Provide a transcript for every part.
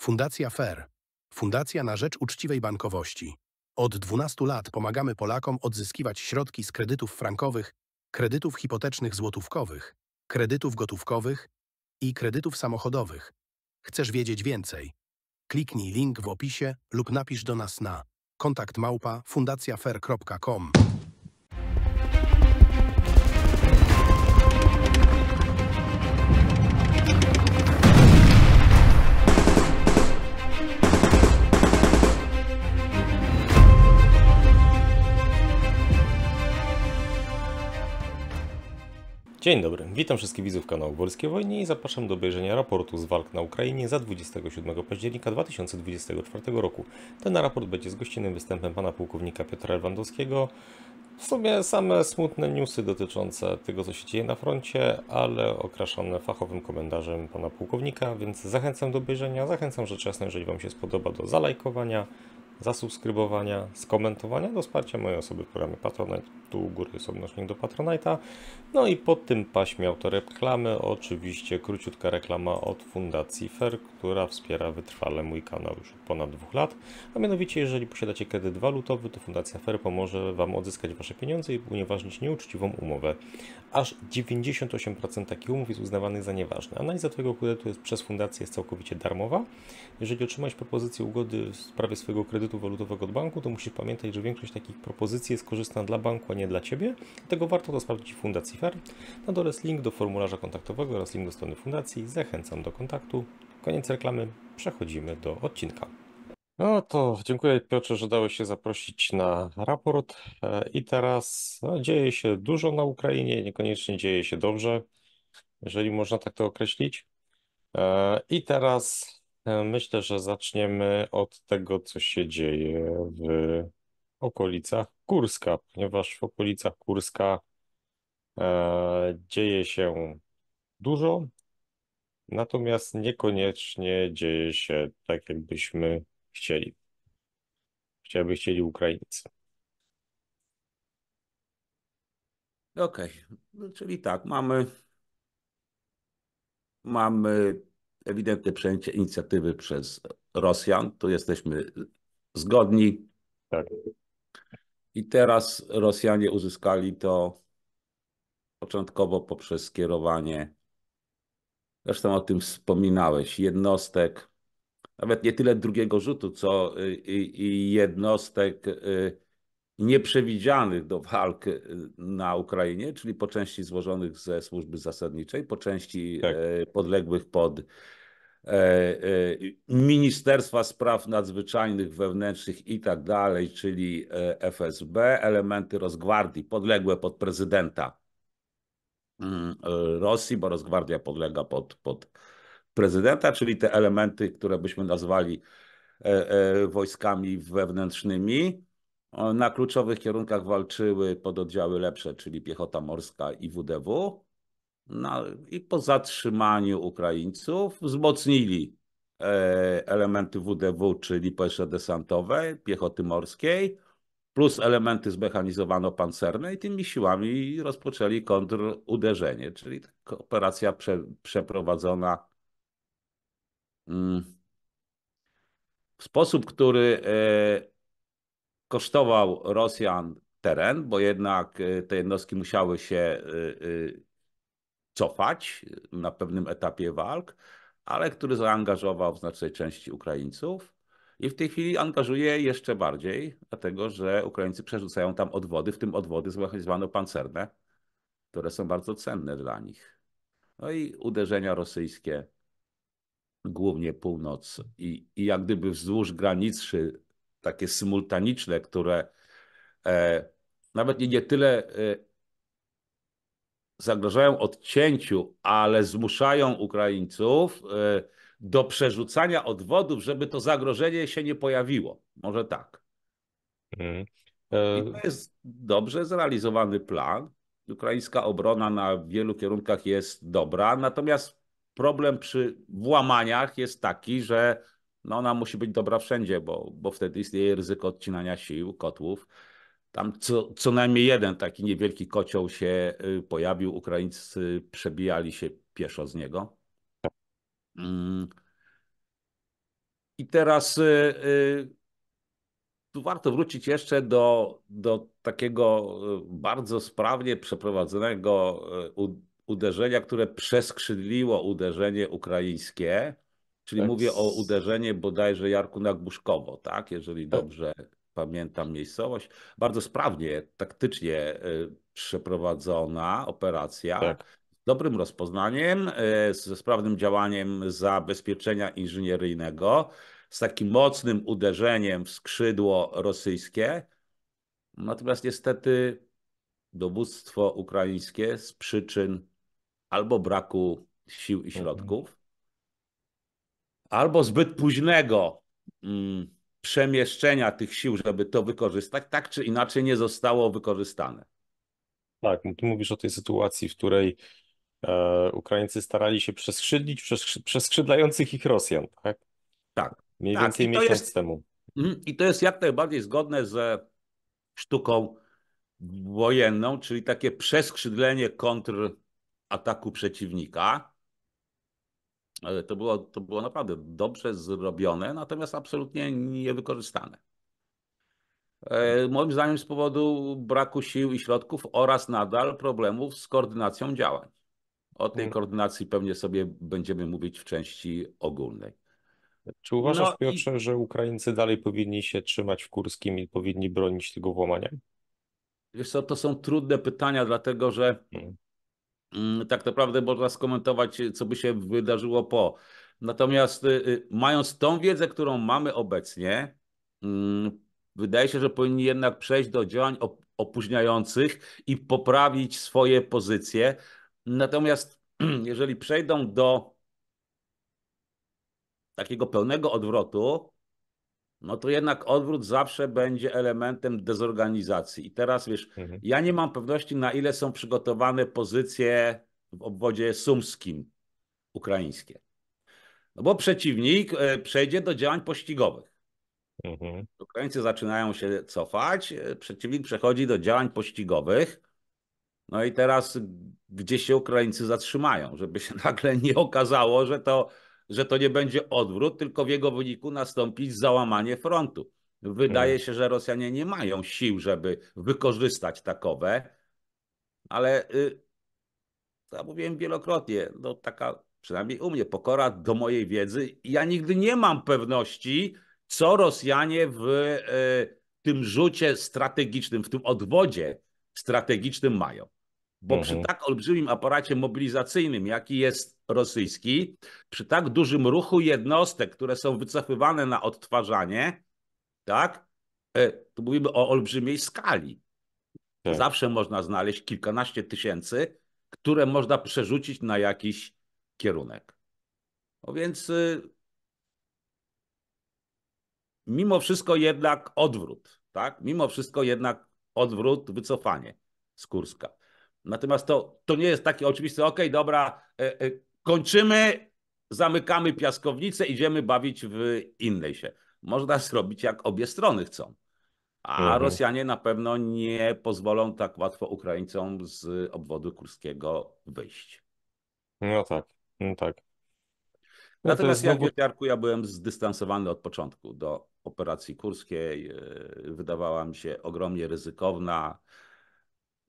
Fundacja FAIR. Fundacja na rzecz uczciwej bankowości. Od 12 lat pomagamy Polakom odzyskiwać środki z kredytów frankowych, kredytów hipotecznych złotówkowych, kredytów gotówkowych i kredytów samochodowych. Chcesz wiedzieć więcej? Kliknij link w opisie lub napisz do nas na kontakt małpa fundacjafer.com. Dzień dobry, witam wszystkich widzów kanału Wolskie Wojny i zapraszam do obejrzenia raportu z walk na Ukrainie za 27 października 2024 roku. Ten raport będzie z gościnnym występem pana pułkownika Piotra Lewandowskiego. W sumie same smutne newsy dotyczące tego, co się dzieje na froncie, ale okraszone fachowym komentarzem pana pułkownika, więc zachęcam do obejrzenia, zachęcam rzecz jasna, jeżeli wam się spodoba, do zalajkowania, zasubskrybowania, skomentowania do wsparcia mojej osoby w programie Patronite. Tu u góry jest odnośnik do Patronite'a. No i pod tym paśmie autoreklamy oczywiście króciutka reklama od Fundacji FER, która wspiera wytrwale mój kanał już od ponad dwóch lat. A mianowicie, jeżeli posiadacie kredyt walutowy, to Fundacja FER pomoże Wam odzyskać Wasze pieniądze i unieważnić nieuczciwą umowę. Aż 98% takich umów jest uznawanych za nieważne. Analiza tego kredytu jest przez Fundację jest całkowicie darmowa. Jeżeli otrzymałeś propozycję ugody w sprawie swojego kredytu, kredytu walutowego od banku, to musisz pamiętać, że większość takich propozycji jest korzystna dla banku, a nie dla Ciebie. Dlatego warto to sprawdzić w Fundacji Fair. Na dole jest link do formularza kontaktowego oraz link do strony Fundacji. Zachęcam do kontaktu. Koniec reklamy. Przechodzimy do odcinka. No to dziękuję Piotrze, że dałeś się zaprosić na raport. E, I teraz no, dzieje się dużo na Ukrainie, niekoniecznie dzieje się dobrze, jeżeli można tak to określić. E, I teraz E, myślę, że zaczniemy od tego, co się dzieje w okolicach Kurska, ponieważ w okolicach Kurska e, dzieje się dużo, natomiast niekoniecznie dzieje się tak, jakbyśmy chcieli. Chciałby chcieli Ukraińcy. Okej, okay. No, czyli tak, mamy mamy ewidentne przejęcie inicjatywy przez Rosjan. Tu jesteśmy zgodni. Tak. I teraz Rosjanie uzyskali to początkowo poprzez skierowanie, zresztą o tym wspominałeś, jednostek, nawet nie tyle drugiego rzutu, co y, y, jednostek y, nieprzewidzianych do walk y, na Ukrainie, czyli po części złożonych ze służby zasadniczej, po części tak. E, podległych pod e, e, Ministerstwa Spraw Nadzwyczajnych, Wewnętrznych i tak dalej, czyli FSB, elementy rozgwardii podległe pod prezydenta mm, Rosji, bo rozgwardia podlega pod, pod prezydenta, czyli te elementy, które byśmy nazwali wojskami wewnętrznymi na kluczowych kierunkach walczyły pododdziały lepsze, czyli piechota morska i WDW. No, I po zatrzymaniu Ukraińców wzmocnili e, elementy WDW, czyli piesze desantowe, piechoty morskiej, plus elementy zmechanizowano-pancerne i tymi siłami rozpoczęli kontruderzenie, czyli operacja prze, przeprowadzona mm, w sposób, który e, kosztował Rosjan teren, bo jednak y, te jednostki musiały się y, y, cofać na pewnym etapie walk, ale który zaangażował w znacznej części Ukraińców. I w tej chwili angażuje jeszcze bardziej, dlatego że Ukraińcy przerzucają tam odwody, w tym odwody zwane pancerne, które są bardzo cenne dla nich. No i uderzenia rosyjskie, głównie północ i, i jak gdyby wzdłuż granicy takie symultaniczne, które e, nawet nie, nie tyle e, zagrażają odcięciu, ale zmuszają Ukraińców e, do przerzucania odwodów, żeby to zagrożenie się nie pojawiło. Może tak. Mm. E... to jest dobrze zrealizowany plan. Ukraińska obrona na wielu kierunkach jest dobra, natomiast problem przy włamaniach jest taki, że no ona musi być dobra wszędzie, bo, bo wtedy istnieje ryzyko odcinania sił, kotłów. Tam co, co najmniej jeden taki niewielki kocioł się y, pojawił, Ukraińcy przebijali się pieszo z niego. Mm. I teraz y, y, tu warto wrócić jeszcze do, do takiego bardzo sprawnie przeprowadzonego uderzenia, które przeskrzydliło uderzenie ukraińskie Czyli tak. mówię o uderzenie bodajże Jarku Nagbuszkowo, tak? Jeżeli tak. dobrze tak. pamiętam miejscowość. Bardzo sprawnie, taktycznie y, przeprowadzona operacja. Tak. Z dobrym rozpoznaniem, y, ze sprawnym działaniem zabezpieczenia inżynieryjnego, z takim mocnym uderzeniem w skrzydło rosyjskie. Natomiast niestety dowództwo ukraińskie z przyczyn albo braku sił i mhm. środków, albo zbyt późnego mm, przemieszczenia tych sił, żeby to wykorzystać, tak czy inaczej nie zostało wykorzystane. Tak, no ty mówisz o tej sytuacji, w której e, Ukraińcy starali się przeskrzydlić przeskrzy, przeskrzydlających ich Rosjan, tak? Tak. Mniej tak. więcej miesiąc jest, temu. Mm, I to jest jak najbardziej zgodne ze sztuką wojenną, czyli takie przeskrzydlenie kontrataku przeciwnika. E, to było, to było naprawdę dobrze zrobione, natomiast absolutnie niewykorzystane. E, moim zdaniem z powodu braku sił i środków oraz nadal problemów z koordynacją działań. O tej mm. koordynacji pewnie sobie będziemy mówić w części ogólnej. Czy uważasz, no Piotrze, i... że Ukraińcy dalej powinni się trzymać w Kurskim i powinni bronić tego włamania? Wiesz co, to są trudne pytania, dlatego że hmm. Mm, tak naprawdę można skomentować, y, co by się wydarzyło po. Natomiast y, y, mając tą wiedzę, którą mamy obecnie, mm, wydaje się, że powinni jednak przejść do działań opóźniających i poprawić swoje pozycje. Natomiast jeżeli przejdą do takiego pełnego odwrotu, no to jednak odwrót zawsze będzie elementem dezorganizacji. I teraz wiesz, mhm. ja nie mam pewności, na ile są przygotowane pozycje w obwodzie sumskim ukraińskie. No bo przeciwnik e, przejdzie do działań pościgowych. Mhm. Ukraińcy zaczynają się cofać, e, przeciwnik przechodzi do działań pościgowych. No i teraz, gdzie się Ukraińcy zatrzymają, żeby się nagle nie okazało, że to że to nie będzie odwrót, tylko w jego wyniku nastąpi załamanie frontu. Wydaje hmm. się, że Rosjanie nie mają sił, żeby wykorzystać takowe, ale yy, ja mówiłem wielokrotnie, no taka przynajmniej u mnie pokora do mojej wiedzy. Ja nigdy nie mam pewności, co Rosjanie w y, tym rzucie strategicznym, w tym odwodzie strategicznym mają. Bo mhm. przy tak olbrzymim aparacie mobilizacyjnym, jaki jest rosyjski, przy tak dużym ruchu jednostek, które są wycofywane na odtwarzanie, tak, e, tu mówimy o olbrzymiej skali. Tak. Zawsze można znaleźć kilkanaście tysięcy, które można przerzucić na jakiś kierunek. No więc y, mimo wszystko jednak odwrót, tak? Mimo wszystko jednak odwrót, wycofanie z Kurska. Natomiast to, to nie jest takie oczywiste, okej, okay, dobra, e, e, kończymy, zamykamy piaskownicę, idziemy bawić w innej się. Można zrobić jak obie strony chcą. A mhm. Rosjanie na pewno nie pozwolą tak łatwo Ukraińcom z obwodu kurskiego wyjść. No tak, no tak. No Natomiast znowu... w Jarku ja byłem zdystansowany od początku do operacji kurskiej. E, Wydawała mi się ogromnie ryzykowna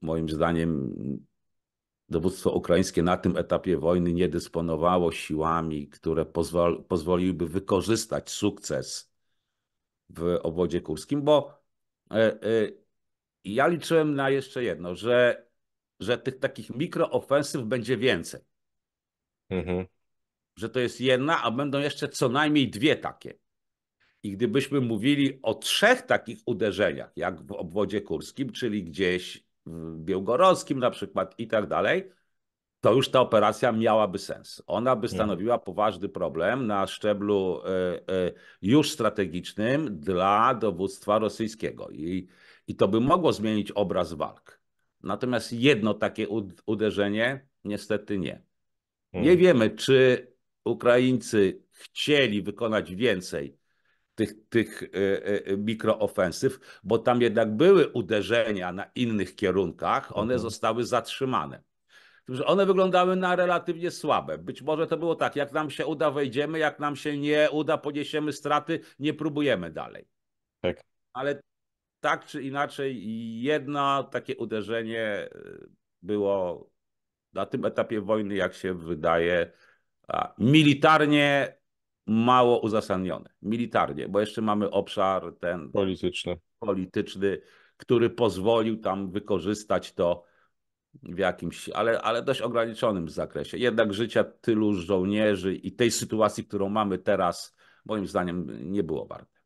moim zdaniem dowództwo ukraińskie na tym etapie wojny nie dysponowało siłami, które pozwol, pozwoliłyby wykorzystać sukces w obwodzie kurskim, bo e, e, ja liczyłem na jeszcze jedno, że, że tych takich mikroofensyw będzie więcej. Mhm. Że to jest jedna, a będą jeszcze co najmniej dwie takie. I gdybyśmy mówili o trzech takich uderzeniach, jak w obwodzie kurskim, czyli gdzieś Białgorowskim na przykład i tak dalej, to już ta operacja miałaby sens. Ona by stanowiła poważny problem na szczeblu e, e, już strategicznym dla dowództwa rosyjskiego i, i to by mogło zmienić obraz walk. Natomiast jedno takie uderzenie niestety nie. Mm. Nie wiemy, czy Ukraińcy chcieli wykonać więcej tych, tych e, e, mikroofensyw, bo tam jednak były uderzenia na innych kierunkach, one mhm. zostały zatrzymane. Że one wyglądały na relatywnie słabe. Być może to było tak, jak nam się uda, wejdziemy, jak nam się nie uda, poniesiemy straty, nie próbujemy dalej. Tak. Ale tak czy inaczej, jedno takie uderzenie e, było na tym etapie wojny, jak się wydaje, militarnie mało uzasadnione militarnie, bo jeszcze mamy obszar ten polityczny, polityczny który pozwolił tam wykorzystać to w jakimś, ale, ale dość ograniczonym zakresie. Jednak życia tylu żołnierzy i tej sytuacji, którą mamy teraz, moim zdaniem nie było warte.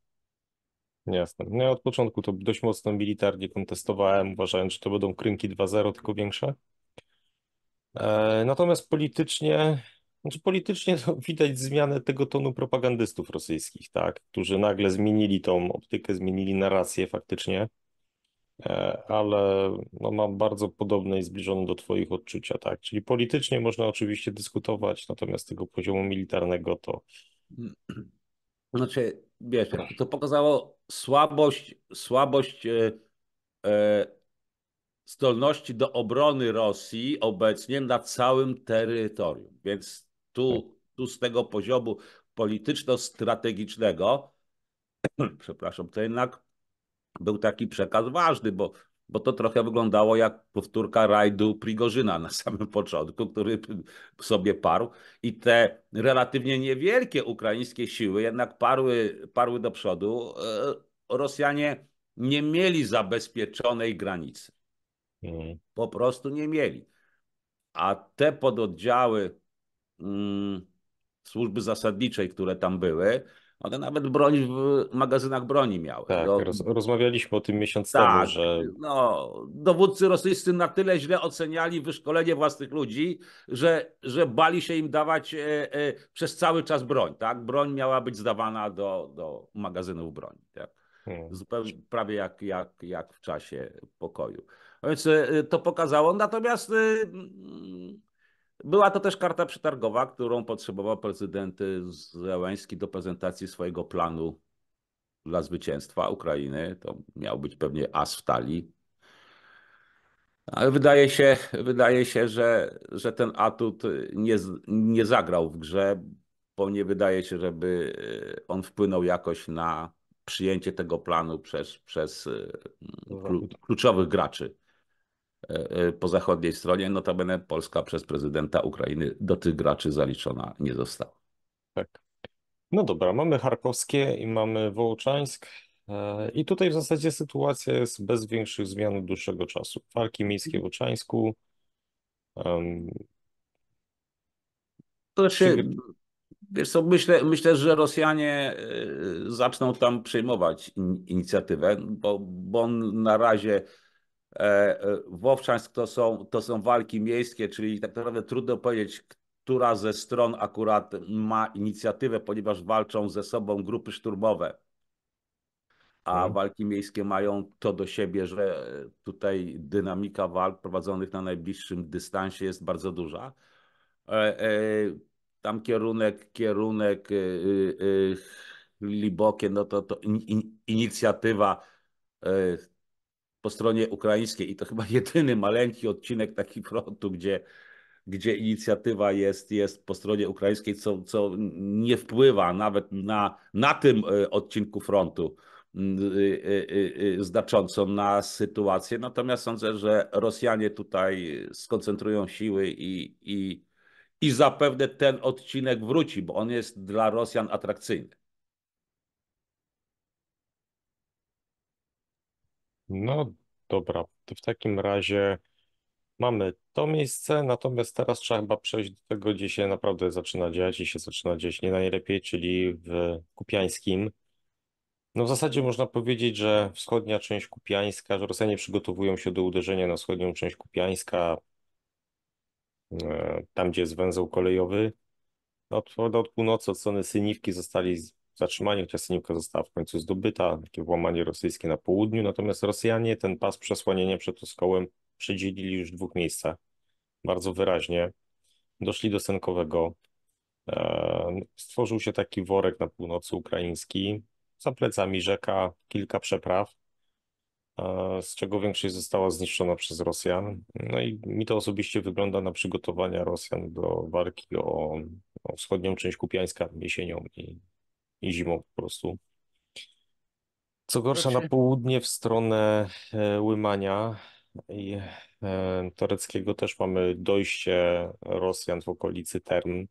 Jasne. No ja od początku to dość mocno militarnie kontestowałem, uważając, że to będą krynki 2.0, tylko większe. E, natomiast politycznie znaczy politycznie to widać zmianę tego tonu propagandystów rosyjskich, tak, którzy nagle zmienili tą optykę, zmienili narrację faktycznie, e, ale no, mam bardzo podobne i zbliżone do Twoich odczucia, tak. Czyli politycznie można oczywiście dyskutować, natomiast tego poziomu militarnego to. Znaczy, wiesz, to pokazało słabość, słabość yy, zdolności do obrony Rosji obecnie na całym terytorium. Więc tu, tu z tego poziomu polityczno-strategicznego, przepraszam, to jednak był taki przekaz ważny, bo, bo to trochę wyglądało jak powtórka rajdu Prigorzyna na samym początku, który sobie parł i te relatywnie niewielkie ukraińskie siły jednak parły, parły do przodu. E, Rosjanie nie mieli zabezpieczonej granicy. Mm. Po prostu nie mieli. A te pododdziały Mm, służby zasadniczej, które tam były, one nawet broń w magazynach broni miały. Tak, no, roz, rozmawialiśmy o tym miesiąc tak, temu, że... No, dowódcy rosyjscy na tyle źle oceniali wyszkolenie własnych ludzi, że, że bali się im dawać e, e, przez cały czas broń. Tak? Broń miała być zdawana do, do magazynów broni. Tak? Hmm. Zupełnie, prawie jak, jak, jak w czasie pokoju. No więc e, to pokazało. Natomiast... E, była to też karta przetargowa, którą potrzebował prezydent y, Zeleński do prezentacji swojego planu dla zwycięstwa Ukrainy. To miał być pewnie as w talii. Ale wydaje się, wydaje się że, że ten atut nie, nie zagrał w grze, bo nie wydaje się, żeby y, on wpłynął jakoś na przyjęcie tego planu przez, przez y, kluczowych graczy. E, e, po zachodniej stronie, notabene Polska przez prezydenta Ukrainy do tych graczy zaliczona nie została. Tak. No dobra, mamy Charkowskie i mamy Wołczańsk. E, I tutaj w zasadzie sytuacja jest bez większych zmian od dłuższego czasu. Parki miejskie w Oczańsku. Um... To znaczy, wiesz co, myślę, myślę, że Rosjanie zaczną tam przejmować inicjatywę, bo, bo na razie E, e, Wówczas to są, to są walki miejskie, czyli tak naprawdę trudno powiedzieć, która ze stron akurat ma inicjatywę, ponieważ walczą ze sobą grupy szturmowe. A hmm. walki miejskie mają to do siebie, że tutaj dynamika walk prowadzonych na najbliższym dystansie jest bardzo duża. E, tam kierunek, kierunek y, y, y, Libokie, no to, to in, in, inicjatywa po stronie ukraińskiej i to chyba jedyny maleńki odcinek taki frontu, gdzie, gdzie inicjatywa jest, jest po stronie ukraińskiej, co, co nie wpływa nawet na, na tym e, odcinku frontu y, y, y, znacząco na sytuację. Natomiast sądzę, że Rosjanie tutaj skoncentrują siły i, i, i zapewne ten odcinek wróci, bo on jest dla Rosjan atrakcyjny. No dobra, to w takim razie mamy to miejsce, natomiast teraz trzeba chyba przejść do tego, gdzie się naprawdę zaczyna dziać i się zaczyna dziać nie najlepiej, czyli w Kupiańskim. No w zasadzie można powiedzieć, że wschodnia część Kupiańska, że Rosjanie przygotowują się do uderzenia na wschodnią część Kupiańska, e, tam gdzie jest węzeł kolejowy. Od, od północy, od strony Syniwki zostali zatrzymanie Ciasiniuka została w końcu zdobyta, takie włamanie rosyjskie na południu, natomiast Rosjanie ten pas przesłanienia przed Oskołem przydzielili już w dwóch miejscach, bardzo wyraźnie. Doszli do Senkowego, eee, stworzył się taki worek na północy ukraiński, za plecami rzeka, kilka przepraw, eee, z czego większość została zniszczona przez Rosjan. No i mi to osobiście wygląda na przygotowania Rosjan do walki o, o wschodnią część Kupiańska jesienią i i zimą po prostu. Co gorsza, na południe w stronę e, Łymania i e, Toreckiego też mamy dojście Rosjan w okolicy Term.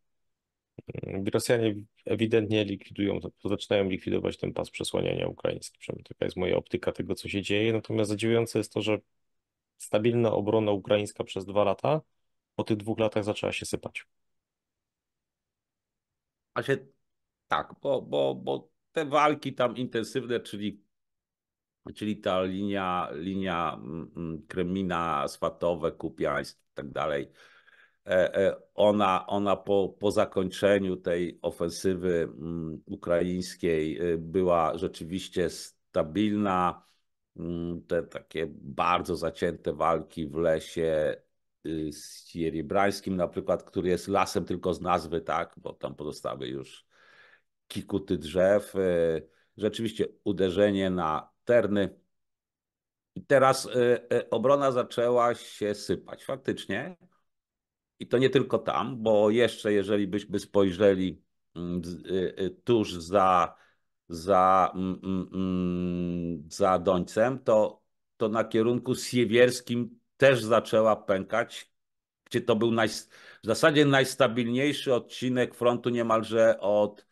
Mm, Rosjanie ewidentnie likwidują, zaczynają likwidować ten pas przesłaniania ukraiński. Przynajmniej taka jest moja optyka tego, co się dzieje. Natomiast zadziwiające jest to, że stabilna obrona ukraińska przez dwa lata po tych dwóch latach zaczęła się sypać. A się tak, bo, bo, bo te walki tam intensywne, czyli, czyli ta linia, linia mm, mm, Kremina, Swatowe, Kupiańsk i tak dalej, e, e, ona, ona po, po zakończeniu tej ofensywy mm, ukraińskiej y, była rzeczywiście stabilna. Te takie bardzo zacięte walki w lesie y, z Jeriebrańskim, na przykład, który jest lasem tylko z nazwy, tak, bo tam pozostały już kikuty drzew. Y, rzeczywiście uderzenie na terny. I teraz y, y, obrona zaczęła się sypać. Faktycznie. I to nie tylko tam, bo jeszcze jeżeli byśmy spojrzeli mm, tuż za, za, mm, mm, za Dońcem, to, to na kierunku siewierskim też zaczęła pękać, gdzie to był naj, w zasadzie najstabilniejszy odcinek frontu niemalże od,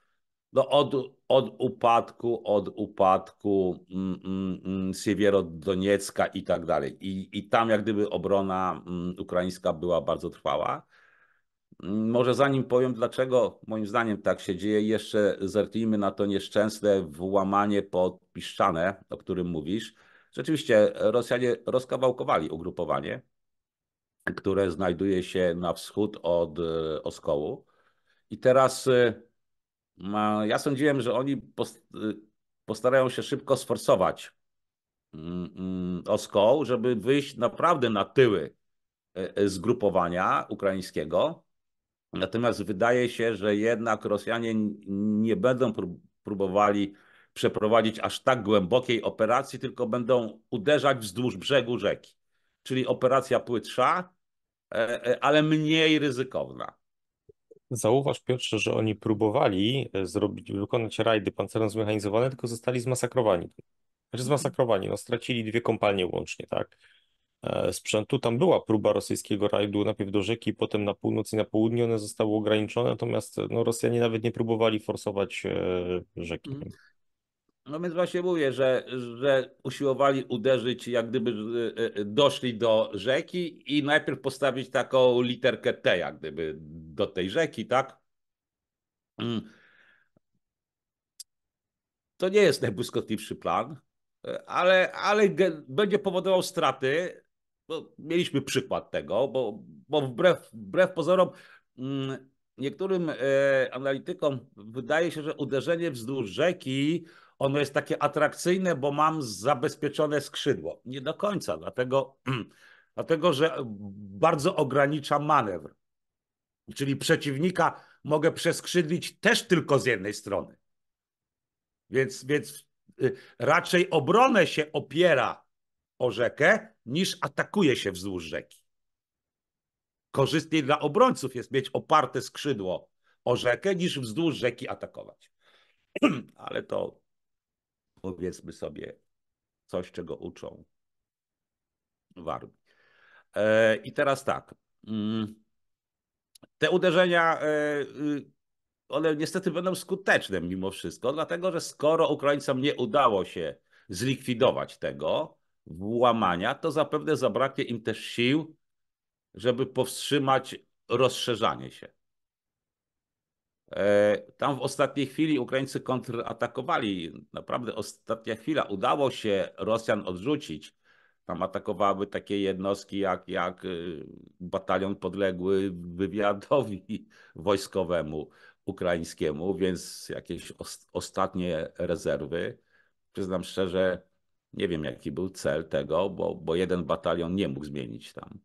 no od, od upadku, od upadku mm, mm, mm Siewierodoniecka i tak dalej. I, I tam jak gdyby obrona mm, ukraińska była bardzo trwała. Może zanim powiem, dlaczego moim zdaniem tak się dzieje, jeszcze zerknijmy na to nieszczęsne włamanie pod Piszczanę, o którym mówisz. Rzeczywiście Rosjanie rozkawałkowali ugrupowanie, które znajduje się na wschód od e, Oskołu. I teraz e, ja sądziłem, że oni y, postarają się szybko sforsować mm, mm, Oskoł, żeby wyjść naprawdę na tyły e, e, zgrupowania ukraińskiego. Natomiast wydaje się, że jednak Rosjanie nie będą próbowali przeprowadzić aż tak głębokiej operacji, tylko będą uderzać wzdłuż brzegu rzeki. Czyli operacja płytsza, e, ale mniej ryzykowna. Zauważ, Piotrze, że oni próbowali e, zrobić, wykonać rajdy pancerem zmechanizowane, tylko zostali zmasakrowani. Znaczy mhm. zmasakrowani, no stracili dwie kompanie łącznie, tak? E, sprzętu. Tam była próba rosyjskiego rajdu najpierw do rzeki, potem na północ i na południe, one zostały ograniczone, natomiast e, no, Rosjanie nawet nie próbowali forsować rzeki. Mhm. No więc właśnie mówię, że, że usiłowali uderzyć, jak gdyby e, e, doszli do rzeki i najpierw postawić taką literkę T, jak gdyby do tej rzeki, tak? Mm. To nie jest najbłyskotliwszy plan, e, ale, ale będzie powodował straty. mieliśmy przykład tego, bo, bo wbrew, wbrew pozorom mm, niektórym analitykom wydaje się, że uderzenie wzdłuż rzeki ono jest takie atrakcyjne, bo mam zabezpieczone skrzydło. Nie do końca, dlatego, dlatego że bardzo ogranicza manewr. Czyli przeciwnika mogę przeskrzydlić też tylko z jednej strony. Więc, więc y, raczej obronę się opiera o rzekę, niż atakuje się wzdłuż rzeki. Korzystniej dla obrońców jest mieć oparte skrzydło o rzekę, niż wzdłuż rzeki atakować. Ale to powiedzmy sobie, coś, czego uczą wargi. E, I teraz tak. Mm, te uderzenia, e, y, one niestety będą skuteczne mimo wszystko, dlatego że skoro Ukraińcom nie udało się zlikwidować tego włamania, to zapewne zabraknie im też sił, żeby powstrzymać rozszerzanie się. E, tam w ostatniej chwili Ukraińcy kontratakowali. Naprawdę ostatnia chwila. Udało się Rosjan odrzucić. Tam atakowały takie jednostki jak, jak y, batalion podległy wywiadowi wojskowemu ukraińskiemu, więc jakieś ostatnie rezerwy. Przyznam szczerze, nie wiem jaki był cel tego, bo, bo jeden batalion nie mógł zmienić tam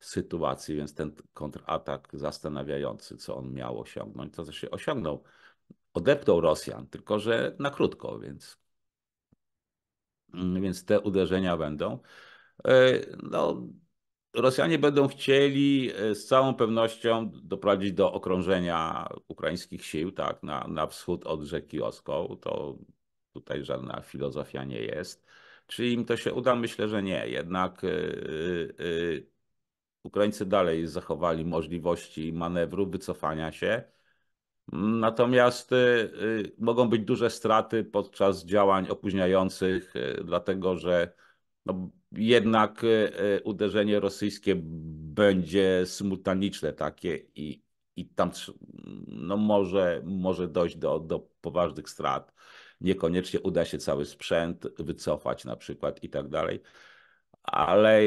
sytuacji, więc ten kontratak zastanawiający, co on miał osiągnąć, to się znaczy osiągnął. Odepnął Rosjan, tylko że na krótko, więc, mm, więc te uderzenia będą. E, no, Rosjanie będą chcieli e, z całą pewnością doprowadzić do okrążenia ukraińskich sił tak, na, na wschód od rzeki Oską. To tutaj żadna filozofia nie jest. Czy im to się uda? Myślę, że nie. Jednak yy, yy, Ukraińcy dalej zachowali możliwości manewru, wycofania się. Natomiast y, y, mogą być duże straty podczas działań opóźniających, y, dlatego że no, jednak uderzenie rosyjskie będzie symultaniczne takie i, i tam no, może, może dojść do, do poważnych strat. Niekoniecznie uda się cały sprzęt wycofać na przykład i tak dalej, ale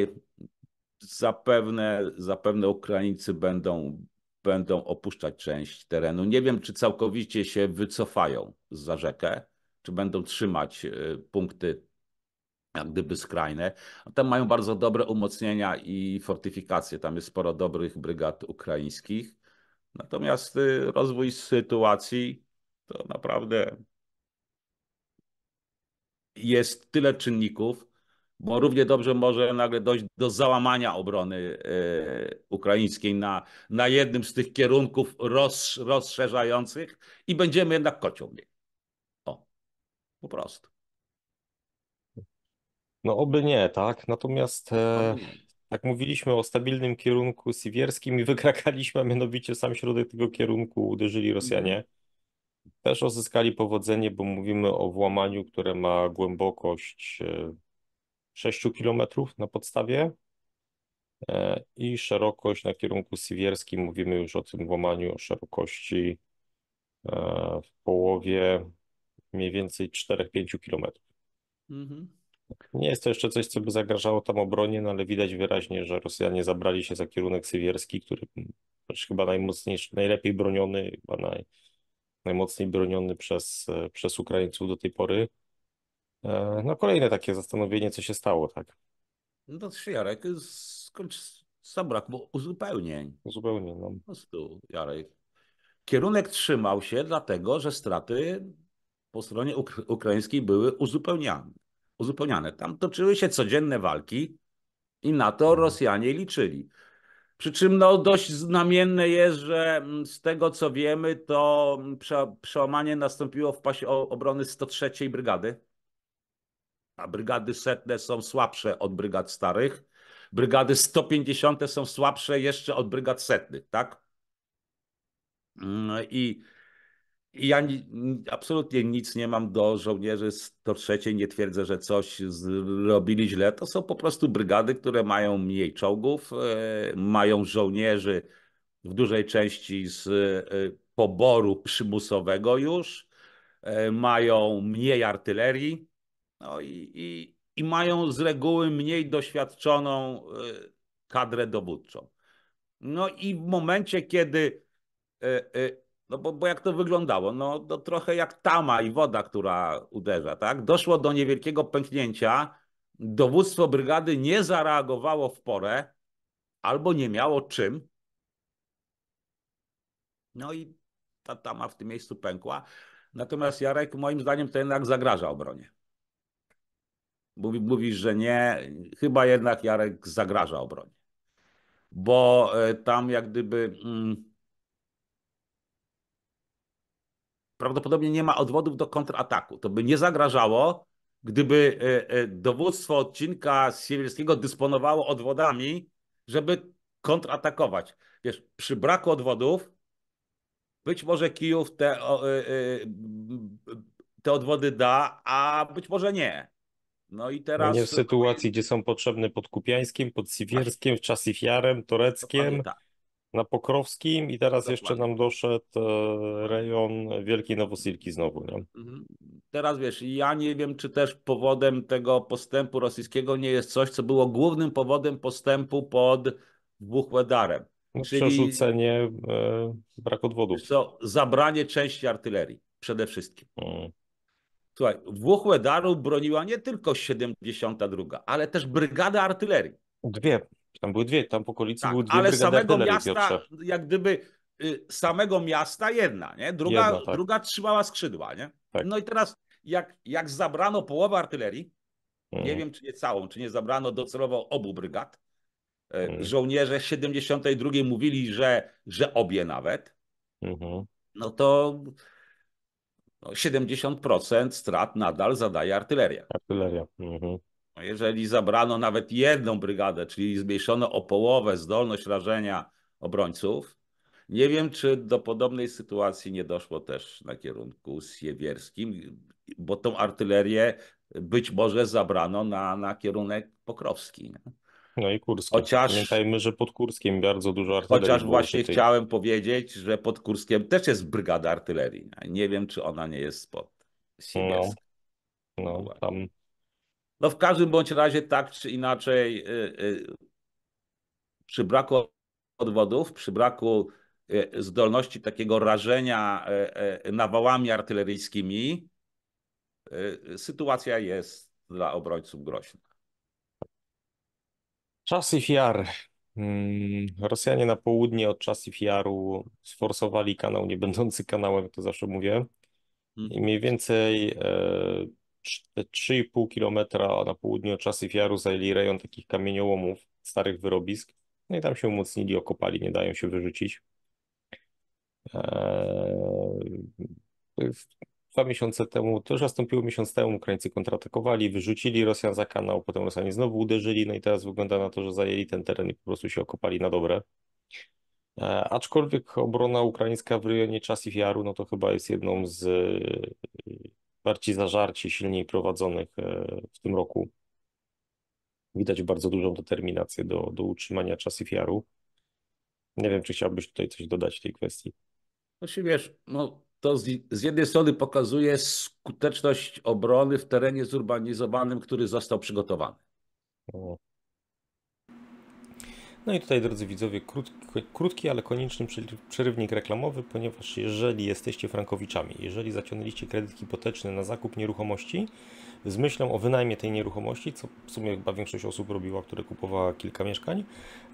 zapewne, zapewne Ukraińcy będą, będą opuszczać część terenu. Nie wiem, czy całkowicie się wycofają za rzekę, czy będą trzymać e, punkty jak gdyby skrajne. Tam mają bardzo dobre umocnienia i fortyfikacje. Tam jest sporo dobrych brygad ukraińskich. Natomiast e, rozwój sytuacji to naprawdę jest tyle czynników, bo równie dobrze może nagle dojść do załamania obrony e, ukraińskiej na, na jednym z tych kierunków roz, rozszerzających i będziemy jednak kocioł O, po prostu. No oby nie, tak? Natomiast e, tak mówiliśmy o stabilnym kierunku siwierskim i wykrakaliśmy, a mianowicie sam środek tego kierunku uderzyli Rosjanie. Mhm. Też uzyskali powodzenie, bo mówimy o włamaniu, które ma głębokość e, 6 km na podstawie e, i szerokość na kierunku siwierskim, mówimy już o tym łamaniu o szerokości e, w połowie mniej więcej 4-5 km. Mhm. Nie jest to jeszcze coś, co by zagrażało tam obronie, no ale widać wyraźnie, że Rosjanie zabrali się za kierunek sywierski, który jest chyba najmocniejszy, najlepiej broniony, chyba naj, najmocniej broniony przez, e, przez Ukraińców do tej pory. E, no kolejne takie zastanowienie, co się stało, tak? No to Jarek skończ zabrakło uzupełnień. Uzupełnień, no. Po prostu Jarek. Kierunek trzymał się dlatego, że straty po stronie uk ukraińskiej były uzupełniane. uzupełniane. Tam toczyły się codzienne walki i na to mhm. Rosjanie liczyli. Przy czym no, dość znamienne jest, że mm, z tego co wiemy, to prze przełamanie nastąpiło w pasie obrony 103 Brygady a brygady setne są słabsze od brygad starych. Brygady 150 są słabsze jeszcze od brygad setnych, tak? No I, i ja ni, absolutnie nic nie mam do żołnierzy 103. Nie twierdzę, że coś zrobili źle. To są po prostu brygady, które mają mniej czołgów, e, mają żołnierzy w dużej części z e, poboru przymusowego już, e, mają mniej artylerii no i, i, i mają z reguły mniej doświadczoną y, kadrę dowódczą. No i w momencie, kiedy y, y, no bo, bo jak to wyglądało? No to trochę jak tama i woda, która uderza, tak? Doszło do niewielkiego pęknięcia, dowództwo brygady nie zareagowało w porę, albo nie miało czym. No i ta tama w tym miejscu pękła. Natomiast Jarek moim zdaniem to jednak zagraża obronie. Mówi, mówisz, że nie. Chyba jednak Jarek zagraża obronie. Bo e, tam jak gdyby. Mm, prawdopodobnie nie ma odwodów do kontrataku. To by nie zagrażało, gdyby e, e, dowództwo odcinka Siewierskiego dysponowało odwodami, żeby kontratakować. Wiesz, przy braku odwodów być może Kijów te, te odwody da, a być może nie. No i no teraz. Nie w sytuacji, gdzie są potrzebne pod Kupiańskim, pod Siwierskiem, w Czasifiarem, Toreckiem, tak. na Pokrowskim i teraz jeszcze nam doszedł e, rejon Wielkiej Nowosilki znowu. Nie? Mhm. Teraz wiesz, ja nie wiem, czy też powodem tego postępu rosyjskiego nie jest coś, co było głównym powodem postępu pod Buchwedarem. No, czyli... Przerzucenie, e, brak odwodów. Co, zabranie części artylerii przede wszystkim. Hmm. Słuchaj, Włochłedaru broniła nie tylko 72, ale też brygada artylerii. Dwie, tam były dwie, tam po okolicy tak, były dwie ale samego miasta, Piotrze. jak gdyby y, samego miasta jedna, nie? Druga, jedna, tak. druga trzymała skrzydła, nie? Tak. No i teraz jak, jak zabrano połowę artylerii, mm. nie mhm. wiem czy nie całą, czy nie zabrano docelowo obu brygad, mm. żołnierze 72 mówili, że, że obie nawet, mm -hmm. no to no 70% strat nadal zadaje artyleria. Artyleria. Mhm. No, jeżeli zabrano nawet jedną brygadę, czyli zmniejszono o połowę zdolność rażenia obrońców, nie wiem, czy do podobnej sytuacji nie doszło też na kierunku siewierskim, bo tą artylerię być może zabrano na, na kierunek pokrowski. Nie? No i Kurskiem. Chociaż, Pamiętajmy, że pod Kurskiem bardzo dużo artylerii. Chociaż właśnie tej... chciałem powiedzieć, że pod Kurskiem też jest brygada artylerii. Nie wiem, czy ona nie jest spod No, no, tam... no w każdym bądź razie tak czy inaczej y, y, przy braku odwodów, przy braku y, zdolności takiego rażenia nawałami artyleryjskimi, sytuacja jest dla obrońców groźna. Czasów Jar. Mm, Rosjanie na południe od Czasów Jaru sforsowali kanał nie będący kanałem, jak to zawsze mówię. Hmm. I mniej więcej e, 3,5 kilometra na południe od Czasów Jaru zajęli rejon takich kamieniołomów, starych wyrobisk. No i tam się umocnili, okopali, nie dają się wyrzucić. E, dwa miesiące temu, to już nastąpiło miesiąc temu, Ukraińcy kontratakowali, wyrzucili Rosjan za kanał, potem Rosjanie znowu uderzyli, no i teraz wygląda na to, że zajęli ten teren i po prostu się okopali na dobre. E, aczkolwiek obrona ukraińska w rejonie Czasiw Jaru, no to chyba jest jedną z e, bardziej zażarcie, silniej prowadzonych e, w tym roku. Widać bardzo dużą determinację do, do utrzymania Czasiw Jaru. Nie wiem, czy chciałbyś tutaj coś dodać w tej kwestii. No się wiesz, no to z, z, jednej strony pokazuje skuteczność obrony w terenie zurbanizowanym, który został przygotowany. O. No i tutaj, drodzy widzowie, krótki, krótki, ale konieczny przerywnik reklamowy, ponieważ jeżeli jesteście frankowiczami, jeżeli zaciągnęliście kredyt hipoteczny na zakup nieruchomości, z myślą o wynajmie tej nieruchomości, co w sumie chyba większość osób robiła, które kupowała kilka mieszkań,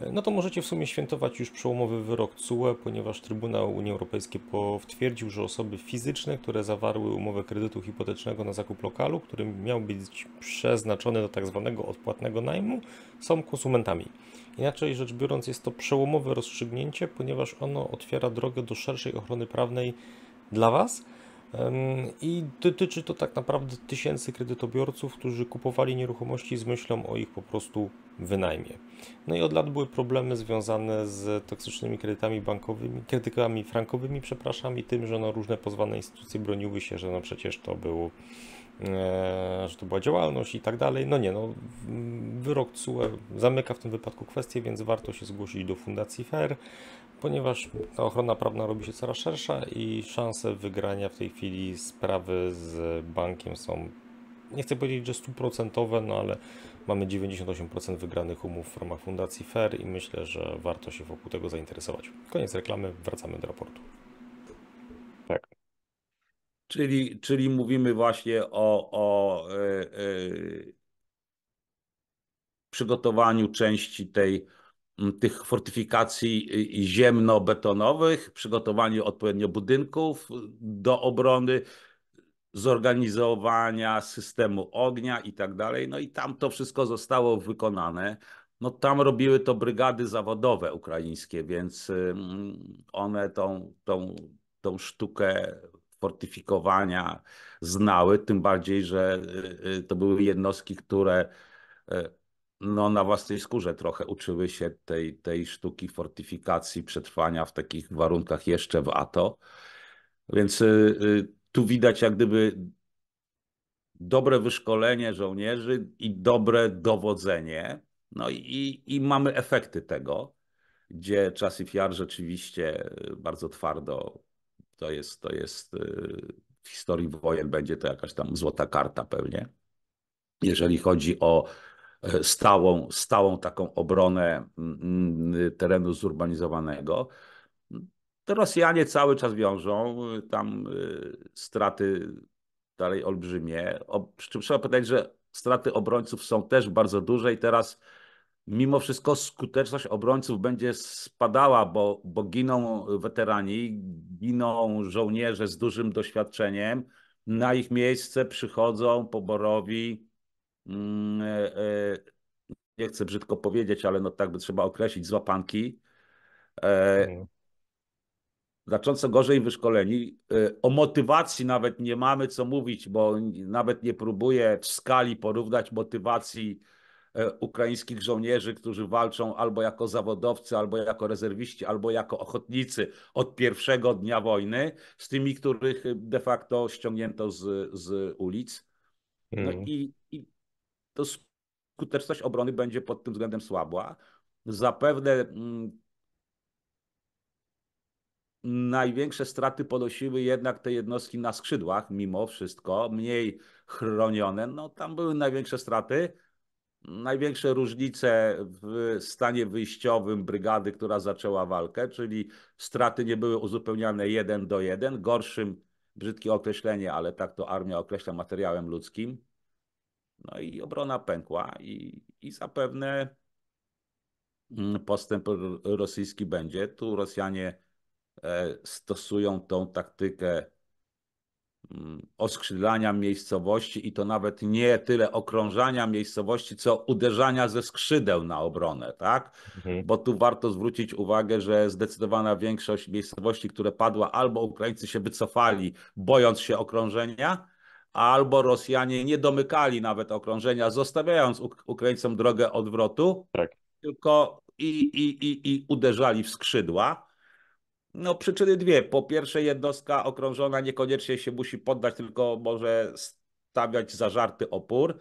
e, no to możecie w sumie świętować już przełomowy wyrok CUE, ponieważ Trybunał Unii Europejskiej potwierdził, że osoby fizyczne, które zawarły umowę kredytu hipotecznego na zakup lokalu, który miał być przeznaczony do tak zwanego odpłatnego najmu, są konsumentami. Inaczej rzecz biorąc, jest to przełomowe rozstrzygnięcie, ponieważ ono otwiera drogę do szerszej ochrony prawnej dla Was i dotyczy to tak naprawdę tysięcy kredytobiorców, którzy kupowali nieruchomości z myślą o ich po prostu wynajmie. No i od lat były problemy związane z toksycznymi kredytami bankowymi, kredytami frankowymi, przepraszam, i tym, że no różne pozwane instytucje broniły się, że no przecież to było e, że to była działalność i tak dalej. No nie, no wyrok CUE zamyka w tym wypadku kwestię, więc warto się zgłosić do Fundacji FAIR. E ponieważ ta ochrona prawna robi się coraz szersza i szanse wygrania w tej chwili sprawy z bankiem są, nie chcę powiedzieć, że stuprocentowe, no ale mamy 98% wygranych umów w ramach Fundacji FAIR i myślę, że warto się wokół tego zainteresować. Koniec reklamy, wracamy do raportu. Tak. Czyli, czyli mówimy właśnie o, o yy, yy, przygotowaniu części tej tych fortyfikacji y, ziemno-betonowych, przygotowaniu odpowiednio budynków y, do obrony, zorganizowania systemu ognia i tak dalej. No i tam to wszystko zostało wykonane. No tam robiły to brygady zawodowe ukraińskie, więc y, one tą, tą, tą sztukę fortyfikowania znały, tym bardziej, że to były jednostki, które no, na własnej skórze trochę uczyły się tej, tej sztuki fortyfikacji, przetrwania w takich warunkach jeszcze w ATO. Więc y, y, tu widać jak gdyby dobre wyszkolenie żołnierzy i dobre dowodzenie. No i, i mamy efekty tego, gdzie czas IFR rzeczywiście y, bardzo twardo to jest, to jest w historii wojen będzie to jakaś tam złota karta pewnie. Jeżeli chodzi o E, stałą, stałą taką obronę mm, mm, terenu zurbanizowanego. To Rosjanie cały czas wiążą y, tam y, straty dalej olbrzymie. Przy czym trzeba powiedzieć, że straty obrońców są też bardzo duże i teraz mimo wszystko skuteczność obrońców będzie spadała, bo, bo giną weterani, giną żołnierze z dużym doświadczeniem. Na ich miejsce przychodzą poborowi, Mm, e, e, nie chcę brzydko powiedzieć, ale no tak by trzeba określić, złapanki. E, mhm. znacząco gorzej wyszkoleni. O motywacji nawet nie mamy co mówić, bo nawet nie próbuję w skali porównać motywacji ukraińskich żołnierzy, którzy walczą albo jako zawodowcy, albo jako rezerwiści, albo jako ochotnicy od pierwszego dnia wojny, z tymi, których de facto ściągnięto z, z ulic. No mm. i, i to skuteczność obrony będzie pod tym względem słabła. Zapewne mm, największe straty ponosiły jednak te jednostki na skrzydłach, mimo wszystko, mniej chronione. No, tam były największe straty. Największe różnice w stanie wyjściowym brygady, która zaczęła walkę, czyli straty nie były uzupełniane jeden do jeden. Gorszym, brzydkie określenie, ale tak to armia określa materiałem ludzkim. No i obrona pękła i, i zapewne mm, postęp rosyjski będzie. Tu Rosjanie e, stosują tą taktykę mm, oskrzydlania miejscowości i to nawet nie tyle okrążania miejscowości, co uderzania ze skrzydeł na obronę, tak? Mhm. Bo tu warto zwrócić uwagę, że zdecydowana większość miejscowości, które padła, albo Ukraińcy się wycofali, bojąc się okrążenia, albo Rosjanie nie domykali nawet okrążenia, zostawiając Ukraińcom drogę odwrotu, tak. tylko i, i, i, i uderzali w skrzydła. No, przyczyny dwie. Po pierwsze, jednostka okrążona niekoniecznie się musi poddać, tylko może stawiać zażarty opór.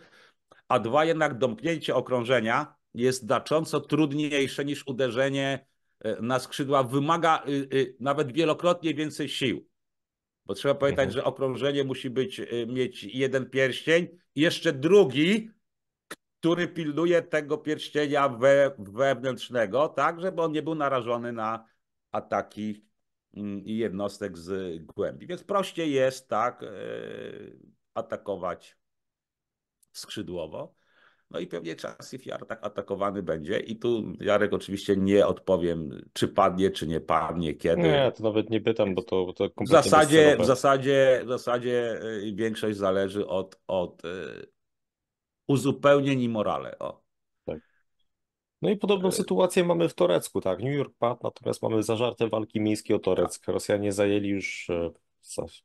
A dwa, jednak domknięcie okrążenia jest znacząco trudniejsze niż uderzenie e, na skrzydła. Wymaga y, y, nawet wielokrotnie więcej sił. Bo trzeba pamiętać, mhm. że okrążenie musi być, y, mieć jeden pierścień i jeszcze drugi, który pilnuje tego pierścienia we, wewnętrznego, tak, żeby on nie był narażony na ataki mm, jednostek z głębi. Więc prościej jest tak y, atakować skrzydłowo. No i pewnie fiar tak atakowany będzie. I tu Jarek oczywiście nie odpowiem, czy padnie, czy nie padnie, kiedy. Nie, to nawet nie pytam, bo to, bo to w zasadzie, w zasadzie W zasadzie y, większość zależy od, od y, uzupełnień i morale. O. Tak. No i podobną y. sytuację mamy w Torecku, tak. New York padł, natomiast mamy zażarte walki miejskie o Toreck. Tak. Rosjanie zajęli już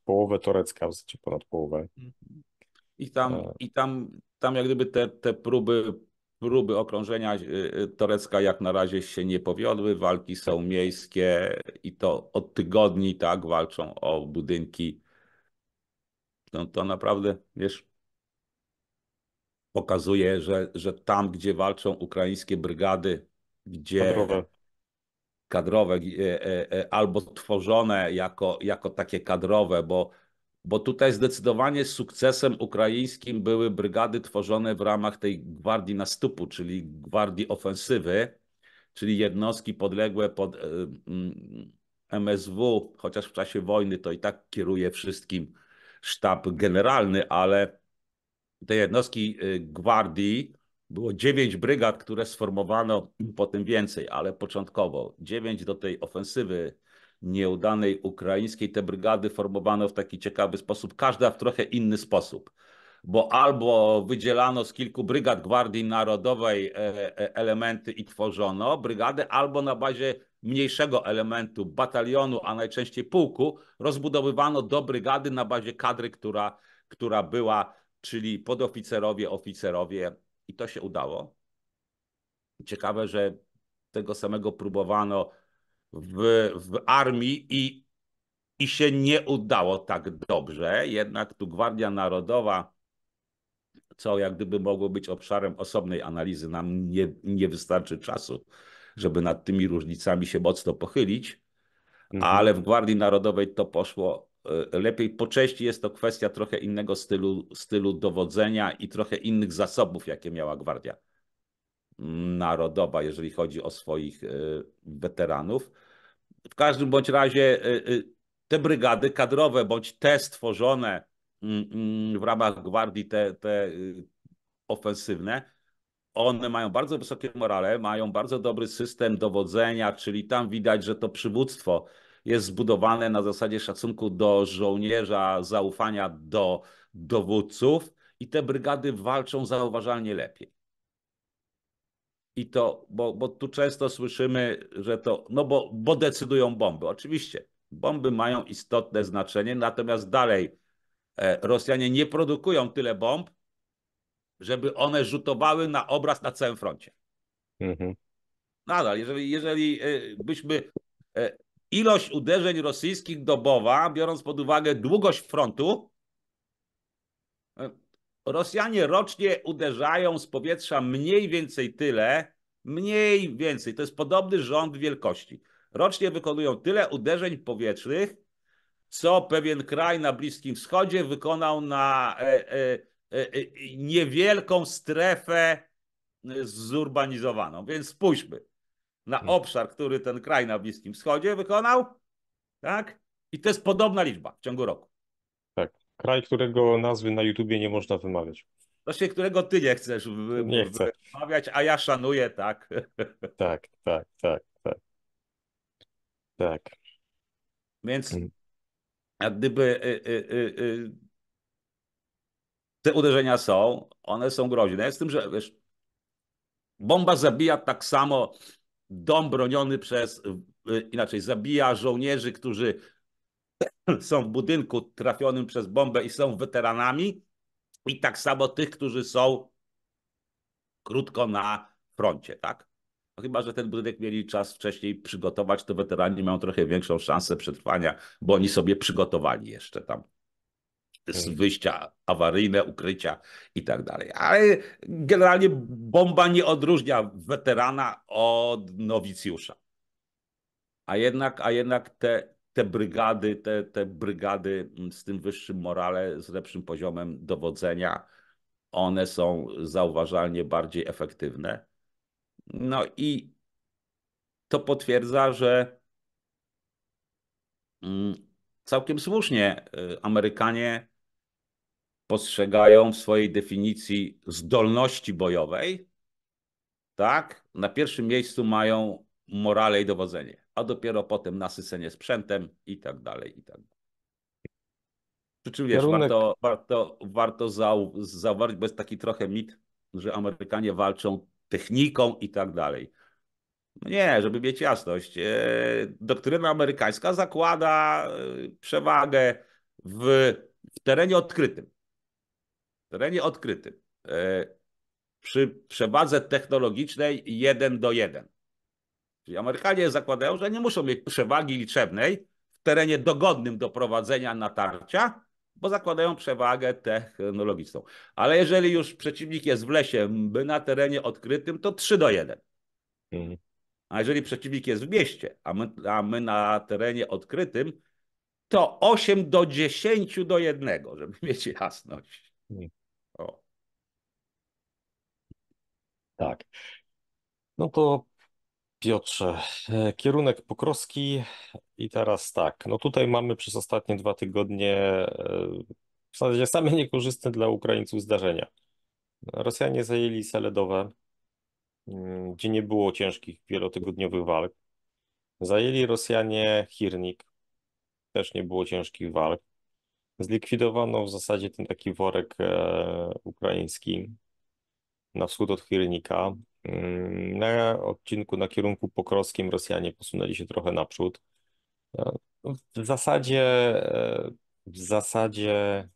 połowę Torecka, w zasadzie ponad połowę. I tam, i tam tam jak gdyby te, te próby, próby okrążenia y, y, Torecka jak na razie się nie powiodły, walki są miejskie i to od tygodni tak walczą o budynki. No to naprawdę, wiesz, pokazuje, że, że tam, gdzie walczą ukraińskie brygady, gdzie kadrowe, kadrowe e, e, e, albo tworzone jako, jako takie kadrowe, bo bo tutaj zdecydowanie sukcesem ukraińskim były brygady tworzone w ramach tej gwardii nastupu, czyli gwardii ofensywy, czyli jednostki podległe pod e, MSW, chociaż w czasie wojny to i tak kieruje wszystkim sztab generalny, ale te jednostki e, gwardii było dziewięć brygad, które sformowano potem więcej, ale początkowo dziewięć do tej ofensywy nieudanej ukraińskiej. Te brygady formowano w taki ciekawy sposób, każda w trochę inny sposób. Bo albo wydzielano z kilku brygad Gwardii Narodowej e, e, elementy i tworzono brygadę, albo na bazie mniejszego elementu, batalionu, a najczęściej pułku, rozbudowywano do brygady na bazie kadry, która, która była, czyli podoficerowie, oficerowie, i to się udało. Ciekawe, że tego samego próbowano w, w armii i, i się nie udało tak dobrze. Jednak tu Gwardia Narodowa, co jak gdyby mogło być obszarem osobnej analizy, nam nie, nie wystarczy czasu, żeby nad tymi różnicami się mocno pochylić, mhm. ale w Gwardii Narodowej to poszło e, lepiej. Po części jest to kwestia trochę innego stylu, stylu dowodzenia i trochę innych zasobów, jakie miała Gwardia narodowa, jeżeli chodzi o swoich e, weteranów. W każdym bądź razie e, e, te brygady kadrowe, bądź te stworzone mm, mm, w ramach gwardii, te, te ofensywne, one mają bardzo wysokie morale, mają bardzo dobry system dowodzenia, czyli tam widać, że to przywództwo jest zbudowane na zasadzie szacunku do żołnierza, zaufania do dowódców i te brygady walczą zauważalnie lepiej i to, bo, bo tu często słyszymy, że to, no bo, bo decydują bomby. Oczywiście, bomby mają istotne znaczenie, natomiast dalej e, Rosjanie nie produkują tyle bomb, żeby one rzutowały na obraz na całym froncie. Mhm. Nadal, jeżeli, jeżeli e, byśmy e, ilość uderzeń rosyjskich dobowa, biorąc pod uwagę długość frontu, Rosjanie rocznie uderzają z powietrza mniej więcej tyle, mniej więcej, to jest podobny rząd wielkości. Rocznie wykonują tyle uderzeń powietrznych, co pewien kraj na Bliskim Wschodzie wykonał na e, e, e, e niewielką strefę e, zurbanizowaną. Więc spójrzmy na hmm. obszar, który ten kraj na Bliskim Wschodzie wykonał, tak? I to jest podobna liczba w ciągu roku. Kraj, którego nazwy na YouTubie nie można wymawiać. Właśnie, którego ty nie chcesz nie chcę. wymawiać, a ja szanuję, tak. Tak, tak, tak, tak. Tak. Więc jak mm. gdyby y, y, y, y, te uderzenia są, one są groźne. Z tym, że wiesz, bomba zabija tak samo dom broniony przez, inaczej, zabija żołnierzy, którzy są w budynku trafionym przez bombę i są weteranami, i tak samo tych, którzy są krótko na froncie, tak? No chyba, że ten budynek mieli czas wcześniej przygotować, to weterani mają trochę większą szansę przetrwania, bo oni sobie przygotowali jeszcze tam z mhm. wyjścia awaryjne, ukrycia i tak dalej. Ale generalnie bomba nie odróżnia weterana od nowicjusza. A jednak, a jednak te, te brygady, te, te brygady mm, z tym wyższym morale, z lepszym poziomem dowodzenia, one są zauważalnie bardziej efektywne. No i to potwierdza, że mm, całkiem słusznie y, Amerykanie postrzegają w swojej definicji zdolności bojowej, tak? Na pierwszym miejscu mają morale i dowodzenie a dopiero potem nasycenie sprzętem i tak dalej, i tak dalej. Przy czym wiesz, Kierunek... warto, warto, warto zau zauważyć, bo jest taki trochę mit, że Amerykanie walczą techniką i tak dalej. No nie, żeby mieć jasność. E, doktryna amerykańska zakłada e, przewagę w, w terenie odkrytym. W terenie odkrytym. E, przy przewadze technologicznej 1 do 1. Czyli Amerykanie zakładają, że nie muszą mieć przewagi liczebnej w terenie dogodnym do prowadzenia natarcia, bo zakładają przewagę technologiczną. Ale jeżeli już przeciwnik jest w lesie, na terenie odkrytym, to 3 do 1. Mhm. A jeżeli przeciwnik jest w mieście, a my, a my na terenie odkrytym, to 8 do 10 do 1, żeby mieć jasność. Mhm. O. Tak. No to Piotrze, e, kierunek Pokrowski i teraz tak, no tutaj mamy przez ostatnie dwa tygodnie e, w zasadzie same niekorzystne dla Ukraińców zdarzenia. Rosjanie zajęli Seledowe, mm, gdzie nie było ciężkich wielotygodniowych walk. Zajęli Rosjanie Hirnik, też nie było ciężkich walk. Zlikwidowano w zasadzie ten taki worek e, ukraiński na wschód od Hirnika. Mm, na odcinku na kierunku pokrowskim Rosjanie posunęli się trochę naprzód. No, no, w zasadzie, e, w zasadzie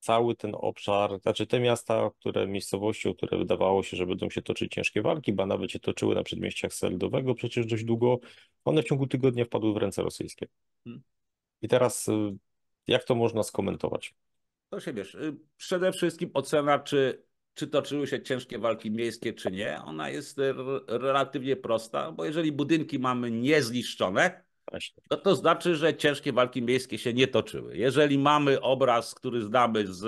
cały ten obszar, znaczy te miasta, które miejscowości, które wydawało się, że będą się toczyć ciężkie walki, ba nawet się toczyły na przedmieściach Seldowego przecież dość długo, one w ciągu tygodnia wpadły w ręce rosyjskie. Hmm. I teraz e, jak to można skomentować? To się wiesz. Przede wszystkim ocena, czy czy toczyły się ciężkie walki miejskie, czy nie, ona jest e, relatywnie prosta, bo jeżeli budynki mamy niezniszczone, to to znaczy, że ciężkie walki miejskie się nie toczyły. Jeżeli mamy obraz, który znamy z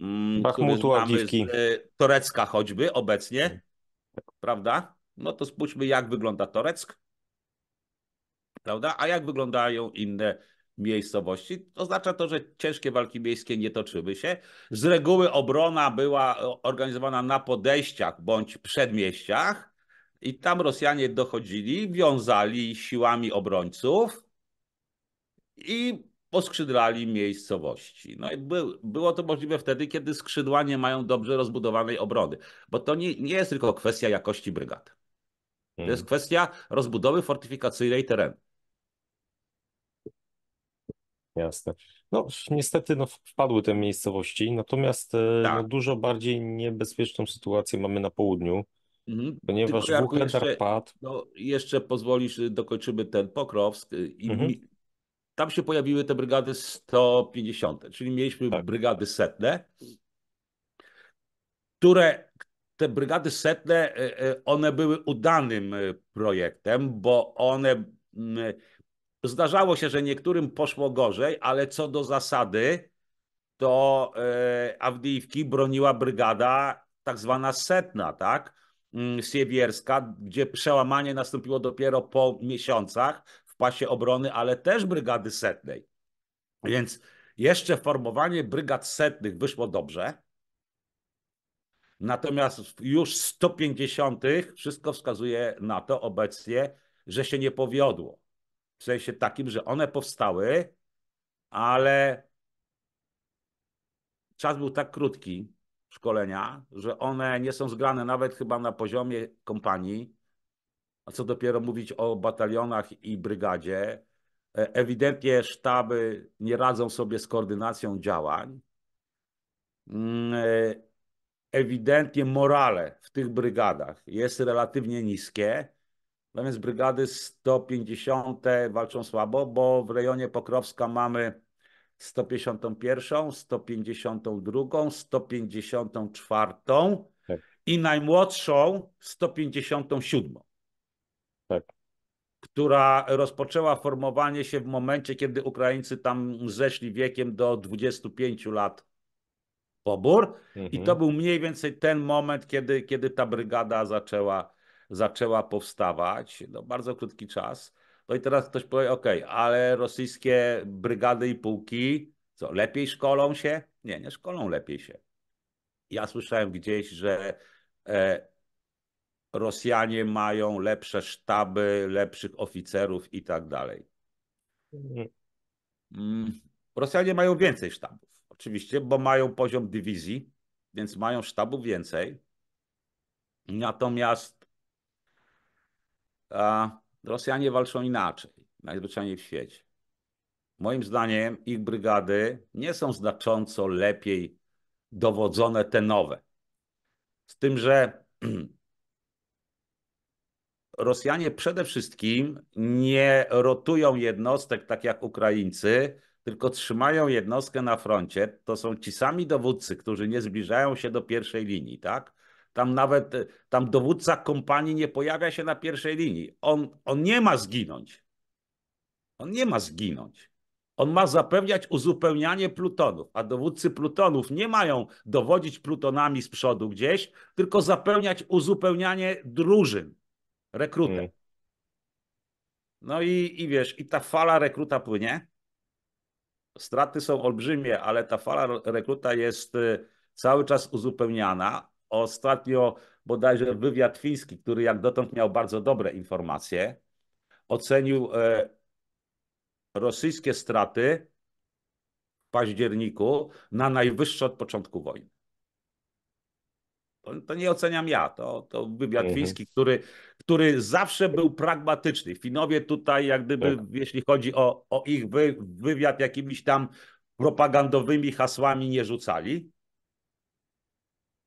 mm, który znamy z e, Torecka choćby obecnie, mhm. prawda? No to spójrzmy, jak wygląda Toreck, prawda? A jak wyglądają inne miejscowości. Oznacza to, że ciężkie walki miejskie nie toczyły się. Z reguły obrona była organizowana na podejściach bądź przedmieściach i tam Rosjanie dochodzili, wiązali siłami obrońców i poskrzydlali miejscowości. No i było to możliwe wtedy, kiedy skrzydła nie mają dobrze rozbudowanej obrony, bo to nie, nie jest tylko kwestia jakości brygad. To jest mhm. kwestia rozbudowy fortyfikacyjnej terenu. Jasne. No, niestety no, wpadły te miejscowości, natomiast e, no, tak. no, dużo bardziej niebezpieczną sytuację mamy na południu, mhm. ponieważ Tylko padł. No, jeszcze pozwolisz, y, dokończymy ten Pokrowsk. Y, I mhm. mi, tam się pojawiły te brygady 150, czyli mieliśmy tak. brygady setne, które te brygady setne, y, one były udanym projektem, bo one mm, Zdarzało się, że niektórym poszło gorzej, ale co do zasady, to e, Awdijiwki broniła brygada tak zwana setna, tak? Mm, siewierska, gdzie przełamanie nastąpiło dopiero po miesiącach w pasie obrony, ale też brygady setnej. Więc jeszcze formowanie brygad setnych wyszło dobrze. Natomiast już 150 wszystko wskazuje na to obecnie, że się nie powiodło. W sensie takim, że one powstały, ale czas był tak krótki szkolenia, że one nie są zgrane nawet chyba na poziomie kompanii, a co dopiero mówić o batalionach i brygadzie. E, ewidentnie sztaby nie radzą sobie z koordynacją działań. Mm, e, ewidentnie morale w tych brygadach jest relatywnie niskie, Natomiast brygady 150 walczą słabo, bo w rejonie Pokrowska mamy 151, 152, 154 tak. i najmłodszą 157. Tak. Która rozpoczęła formowanie się w momencie, kiedy Ukraińcy tam zeszli wiekiem do 25 lat pobór. Mhm. I to mhm. był mniej więcej ten moment, kiedy, kiedy ta brygada zaczęła zaczęła powstawać, no bardzo krótki czas. No i teraz ktoś powie, ok, ale rosyjskie brygady i pułki, co, lepiej szkolą się? Nie, nie szkolą lepiej się. Ja słyszałem gdzieś, że e, Rosjanie mają lepsze sztaby, lepszych oficerów i tak dalej. Mhm. Mm, Rosjanie mają więcej sztabów, oczywiście, bo mają poziom dywizji, więc mają sztabu więcej. Natomiast a Rosjanie walczą inaczej, najzwyczajniej w świecie. Moim zdaniem ich brygady nie są znacząco lepiej dowodzone te nowe. Z tym, że Rosjanie przede wszystkim nie rotują jednostek tak jak Ukraińcy, tylko trzymają jednostkę na froncie. To są ci sami dowódcy, którzy nie zbliżają się do pierwszej linii, tak? Tam nawet e, tam dowódca kompanii nie pojawia się na pierwszej linii. On, on nie ma zginąć. On nie ma zginąć. On ma zapewniać uzupełnianie plutonów, a dowódcy plutonów nie mają dowodzić plutonami z przodu gdzieś, tylko zapełniać uzupełnianie drużyn rekrutem. Mm. No i, i wiesz, i ta fala rekruta płynie. Straty są olbrzymie, ale ta fala rekruta jest e, cały czas uzupełniana ostatnio bodajże wywiad fiński, który jak dotąd miał bardzo dobre informacje, ocenił e, rosyjskie straty w październiku na najwyższe od początku wojny. To, to nie oceniam ja, to, to wywiad mhm. fiński, który, który zawsze był pragmatyczny. Finowie tutaj, jak gdyby, tak. jeśli chodzi o, o ich wy, wywiad, jakimiś tam propagandowymi hasłami nie rzucali.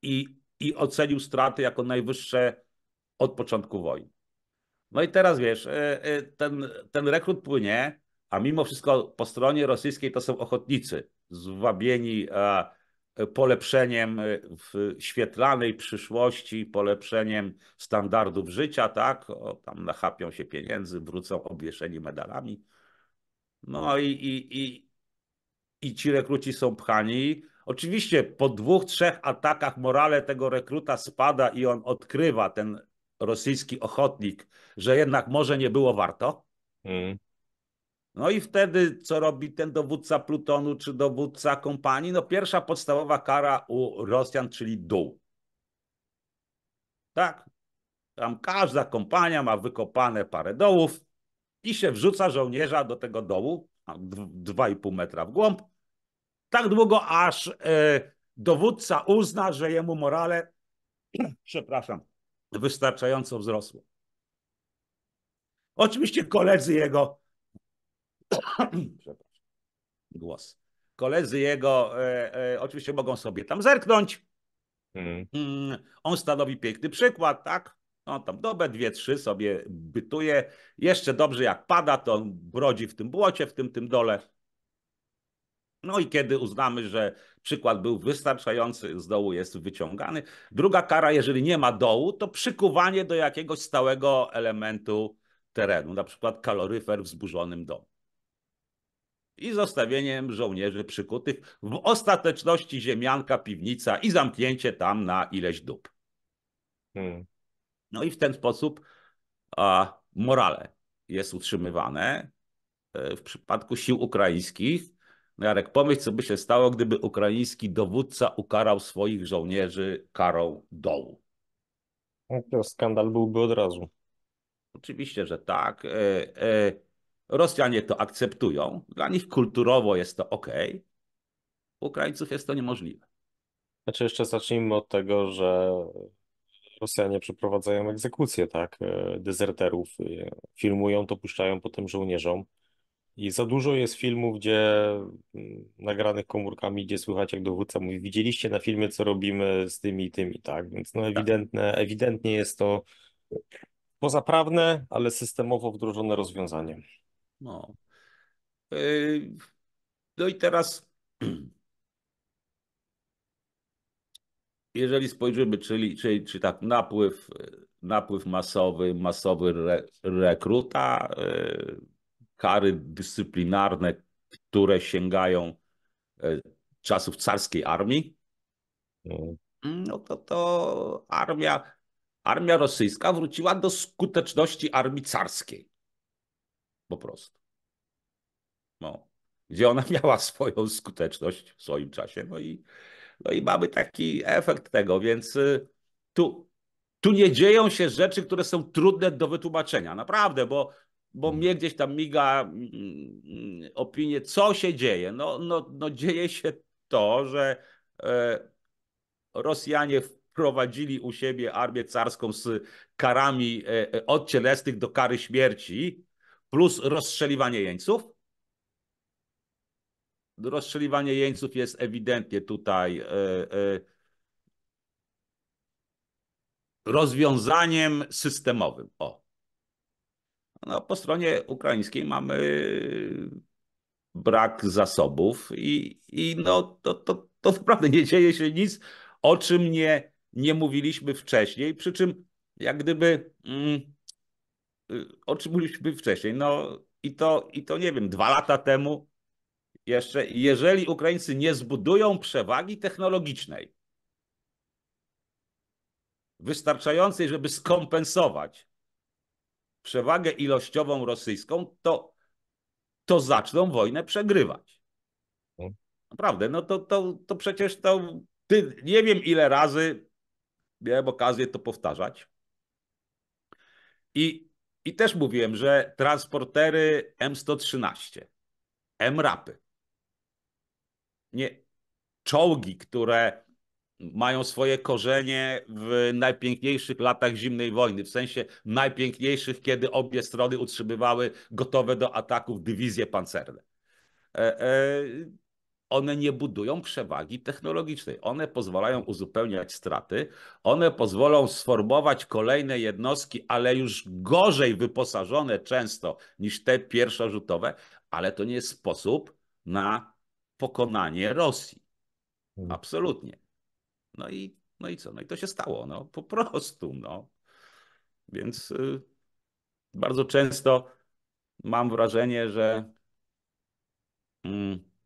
I i ocenił straty jako najwyższe od początku wojny. No i teraz wiesz, e, e, ten, ten rekrut płynie, a mimo wszystko po stronie rosyjskiej to są ochotnicy, zwabieni e, polepszeniem w świetlanej przyszłości, polepszeniem standardów życia, tak? O, tam nachapią się pieniędzy, wrócą obwieszeni medalami. No i, i, i, i ci rekruci są pchani, Oczywiście po dwóch, trzech atakach morale tego rekruta spada i on odkrywa ten rosyjski ochotnik, że jednak może nie było warto. Mm. No i wtedy co robi ten dowódca plutonu czy dowódca kompanii? No pierwsza podstawowa kara u Rosjan, czyli dół. Tak? Tam każda kompania ma wykopane parę dołów i się wrzuca żołnierza do tego dołu, 2,5 metra w głąb tak długo, aż e, dowódca uzna, że jemu morale, przepraszam, wystarczająco wzrosło. Oczywiście koledzy jego, przepraszam, głos. Koledzy jego e, e, oczywiście mogą sobie tam zerknąć. Mhm. Mm. On stanowi piękny przykład, tak? On no, tam dobę, dwie, trzy sobie bytuje. Jeszcze dobrze jak pada, to on brodzi w tym błocie, w tym, tym dole. No i kiedy uznamy, że przykład był wystarczający, z dołu jest wyciągany. Druga kara, jeżeli nie ma dołu, to przykuwanie do jakiegoś stałego elementu terenu, na przykład kaloryfer w zburzonym domu. I zostawieniem żołnierzy przykutych w ostateczności ziemianka, piwnica i zamknięcie tam na ileś dób. Hmm. No i w ten sposób a, morale jest utrzymywane e, w przypadku sił ukraińskich Jarek, pomyśl, co by się stało, gdyby ukraiński dowódca ukarał swoich żołnierzy karą dołu. No to skandal byłby od razu. Oczywiście, że tak. E, e, Rosjanie to akceptują. Dla nich kulturowo jest to ok. U Ukraińców jest to niemożliwe. Znaczy, jeszcze zacznijmy od tego, że Rosjanie przeprowadzają egzekucję, tak? E, dezerterów. Filmują to, puszczają potem żołnierzom. I za dużo jest filmów, gdzie mm, nagranych komórkami, gdzie słychać jak dowódca mówi, widzieliście na filmie, co robimy z tymi i tymi, tak? Więc no tak. ewidentne, ewidentnie jest to pozaprawne, ale systemowo wdrożone rozwiązanie. No. Yy, no i teraz, jeżeli spojrzymy, czyli, czyli czy tak, napływ, napływ masowy, masowy re, rekruta, yy, kary dyscyplinarne, które sięgają e, czasów carskiej armii, no. Mm, no to, to armia, armia rosyjska wróciła do skuteczności armii carskiej. Po prostu. No. Gdzie ona miała swoją skuteczność w swoim czasie. No i, no i mamy taki efekt tego, więc y, tu, tu nie dzieją się rzeczy, które są trudne do wytłumaczenia. Naprawdę, bo bo mhm. mnie gdzieś tam miga mm, mm, opinie, co się dzieje. No, no, no dzieje się to, że e, Rosjanie wprowadzili u siebie armię carską z karami e, e, odcielesnych do kary śmierci, plus rozstrzeliwanie jeńców. Rozstrzeliwanie jeńców jest ewidentnie tutaj rozwiązaniem systemowym. O. No, po stronie ukraińskiej mamy brak zasobów i, i no, to, to, to naprawdę nie dzieje się nic, o czym nie, nie mówiliśmy wcześniej, przy czym jak gdyby mm, y, o czym mówiliśmy wcześniej, no i to, i to nie wiem, dwa lata temu jeszcze, jeżeli Ukraińcy nie zbudują przewagi technologicznej wystarczającej, żeby skompensować przewagę ilościową rosyjską, to, to zaczną wojnę przegrywać. No. Naprawdę, no to, to, to przecież to. Ty, nie wiem ile razy miałem okazję to powtarzać. I, i też mówiłem, że transportery M113, M-rapy, nie, czołgi, które mają swoje korzenie w najpiękniejszych latach zimnej wojny, w sensie najpiękniejszych, kiedy obie strony utrzymywały gotowe do ataków dywizje pancerne. E, e, one nie budują przewagi technologicznej. One pozwalają uzupełniać straty, one pozwolą sformować kolejne jednostki, ale już gorzej wyposażone często niż te pierwszorzutowe, ale to nie jest sposób na pokonanie Rosji. Hmm. Absolutnie. No i, no i co? No i to się stało, no po prostu, no. Więc y, bardzo często mam wrażenie, że y,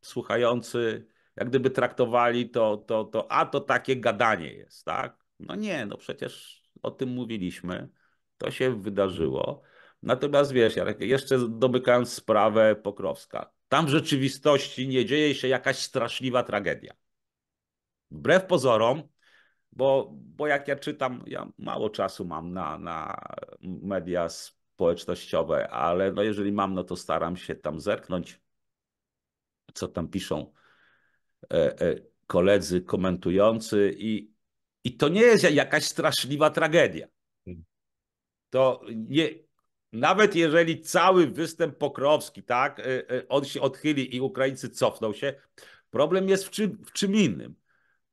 słuchający jak gdyby traktowali to, to, to, a to takie gadanie jest, tak? No nie, no przecież o tym mówiliśmy, to się wydarzyło. Natomiast wiesz, ja jeszcze domykając sprawę Pokrowska, tam w rzeczywistości nie dzieje się jakaś straszliwa tragedia wbrew pozorom, bo, bo jak ja czytam, ja mało czasu mam na, na media społecznościowe, ale no jeżeli mam, no to staram się tam zerknąć, co tam piszą e, e, koledzy komentujący i, i to nie jest jakaś straszliwa tragedia. Hmm. To nie, nawet jeżeli cały występ Pokrowski, tak, e, on się odchyli i Ukraińcy cofną się, problem jest w czym, w czym innym.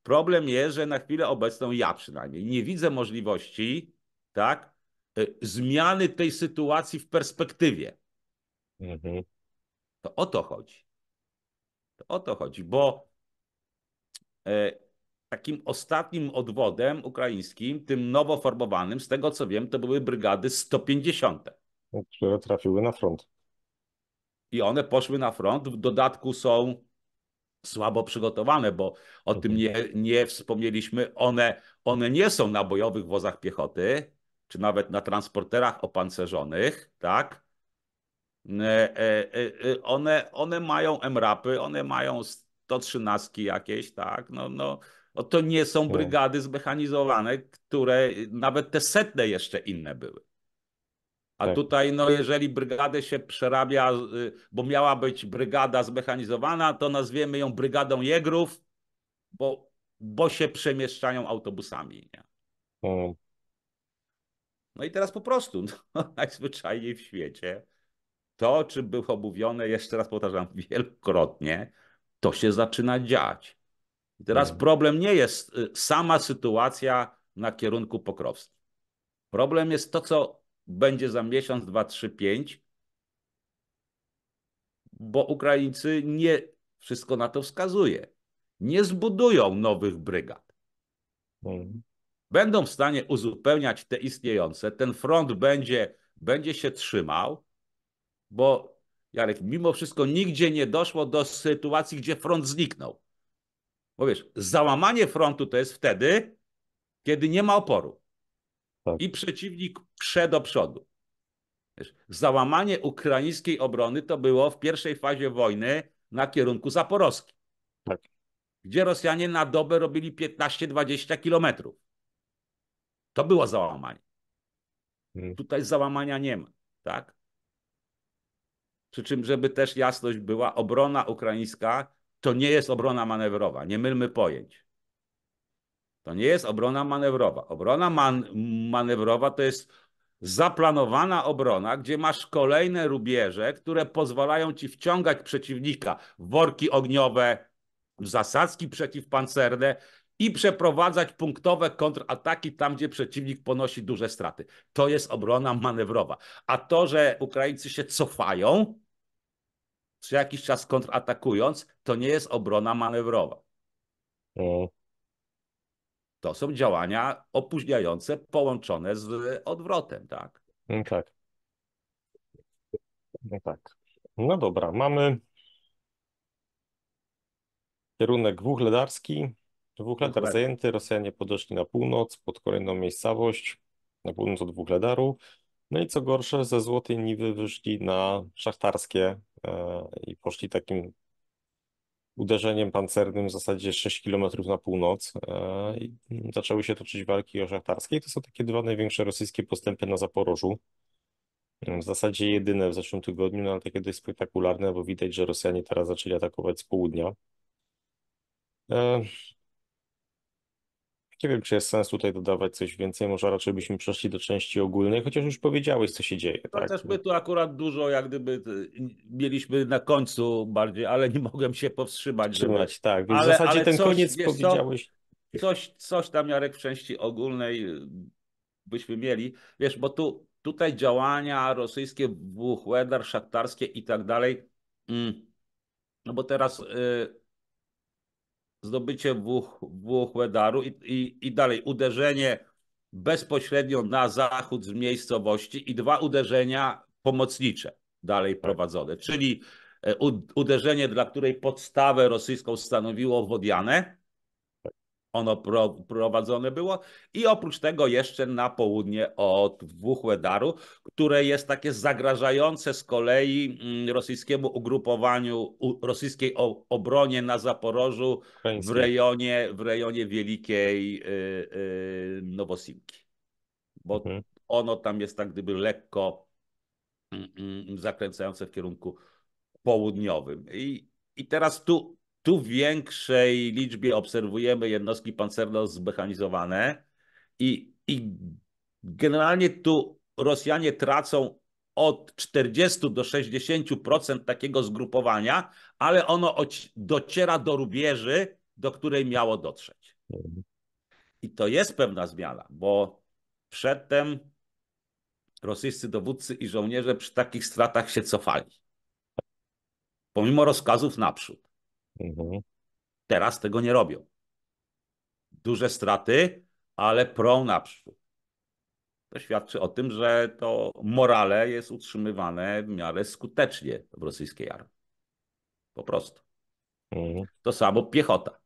Problem jest, że na chwilę obecną ja przynajmniej nie widzę możliwości, tak, y, zmiany tej sytuacji w perspektywie. Mhm. To o to chodzi. To o to chodzi, bo e, takim ostatnim odwodem ukraińskim, tym nowo formowanym, z tego co wiem, to były brygady 150. Które trafiły na front. I one poszły na front. W dodatku są słabo przygotowane, bo o tym nie, nie wspomnieliśmy. One, one nie są na bojowych wozach piechoty, czy nawet na transporterach opancerzonych, tak? E, e, e, one, one mają MRAPy, one mają 113 jakieś, tak? No, no, no, to nie są brygady zmechanizowane, które nawet te setne jeszcze inne były. A tak. tutaj, no, jeżeli brygadę się przerabia, y, bo miała być brygada zmechanizowana, to nazwiemy ją brygadą jegrów, bo, bo się przemieszczają autobusami. Nie? Tak. No i teraz po prostu, no, najzwyczajniej w świecie, to, czy był mówione, jeszcze raz powtarzam, wielokrotnie, to się zaczyna dziać. I teraz tak. problem nie jest y, sama sytuacja na kierunku pokrowskim. Problem jest to, co będzie za miesiąc, dwa, trzy, pięć, bo Ukraińcy nie, wszystko na to wskazuje, nie zbudują nowych brygad. Mhm. Będą w stanie uzupełniać te istniejące, ten front będzie, będzie się trzymał, bo Jarek, mimo wszystko nigdzie nie doszło do sytuacji, gdzie front zniknął. Bo wiesz, załamanie frontu to jest wtedy, kiedy nie ma oporu tak. i przeciwnik prze do przodu. Wiesz, załamanie ukraińskiej obrony to było w pierwszej fazie wojny na kierunku Zaporowski, tak. gdzie Rosjanie na dobę robili 15-20 kilometrów. To było załamanie. Hmm. Tutaj załamania nie ma, tak? Przy czym, żeby też jasność była, obrona ukraińska to nie jest obrona manewrowa. Nie mylmy pojęć. To nie jest obrona manewrowa. Obrona man manewrowa to jest zaplanowana obrona, gdzie masz kolejne rubieże, które pozwalają ci wciągać przeciwnika w worki ogniowe, w zasadzki przeciwpancerne i przeprowadzać punktowe kontrataki tam, gdzie przeciwnik ponosi duże straty. To jest obrona manewrowa. A to, że Ukraińcy się cofają, czy jakiś czas kontratakując, to nie jest obrona manewrowa. No to są działania opóźniające połączone z odwrotem, tak? Mm, tak. No tak. No dobra, mamy kierunek dwuchledarski. Dwuchledar Dwóch zajęty, Rosjanie podeszli na północ pod kolejną miejscowość, na północ od dwuchledaru. No i co gorsze, ze Złotej Niwy wyszli na szachtarskie e, i poszli takim uderzeniem pancernym w zasadzie 6 km na północ e, i zaczęły się toczyć walki ożachtarskie. To są takie dwa największe rosyjskie postępy na Zaporożu. W zasadzie jedyne w zeszłym tygodniu, no ale takie dość spektakularne, bo widać, że Rosjanie teraz zaczęli atakować z południa. E, nie wiem, czy jest sens tutaj dodawać coś więcej, może raczej byśmy przeszli do części ogólnej, chociaż już powiedziałeś, co się dzieje. To no, tak? Też my tu akurat dużo, jak gdyby y, mieliśmy na końcu bardziej, ale nie mogłem się powstrzymać. trzymać. żeby... tak. Więc ale, w zasadzie ale ten coś, koniec wiesz, powiedziałeś. Coś, coś tam, Jarek, w części ogólnej y, byśmy mieli. Wiesz, bo tu, tutaj działania rosyjskie, Wuchwedar, szaktarskie i tak dalej, mm, no bo teraz... Yy, zdobycie Włoch, Włoch Wedaru i, i, i dalej uderzenie bezpośrednio na zachód z miejscowości i dwa uderzenia pomocnicze dalej tak. prowadzone, czyli e, uderzenie, dla której podstawę rosyjską stanowiło Wodiane ono prowadzone było i oprócz tego jeszcze na południe od Wuchłedaru, które jest takie zagrażające z kolei mm, rosyjskiemu ugrupowaniu, rosyjskiej obronie na Zaporożu w rejonie, w rejonie Wielkiej y, y, Nowosimki. Bo mhm. ono tam jest tak gdyby lekko mm, mm, zakręcające w kierunku południowym. I, i teraz tu tu w większej liczbie obserwujemy jednostki pancerno-zmechanizowane i, i generalnie tu Rosjanie tracą od 40 do 60% takiego zgrupowania, ale ono dociera do rubieży, do której miało dotrzeć. I to jest pewna zmiana, bo przedtem rosyjscy dowódcy i żołnierze przy takich stratach się cofali. Pomimo rozkazów naprzód. Mhm. Teraz tego nie robią. Duże straty, ale prą naprzód. To świadczy o tym, że to morale jest utrzymywane w miarę skutecznie w rosyjskiej armii. Po prostu. Mhm. To samo piechota.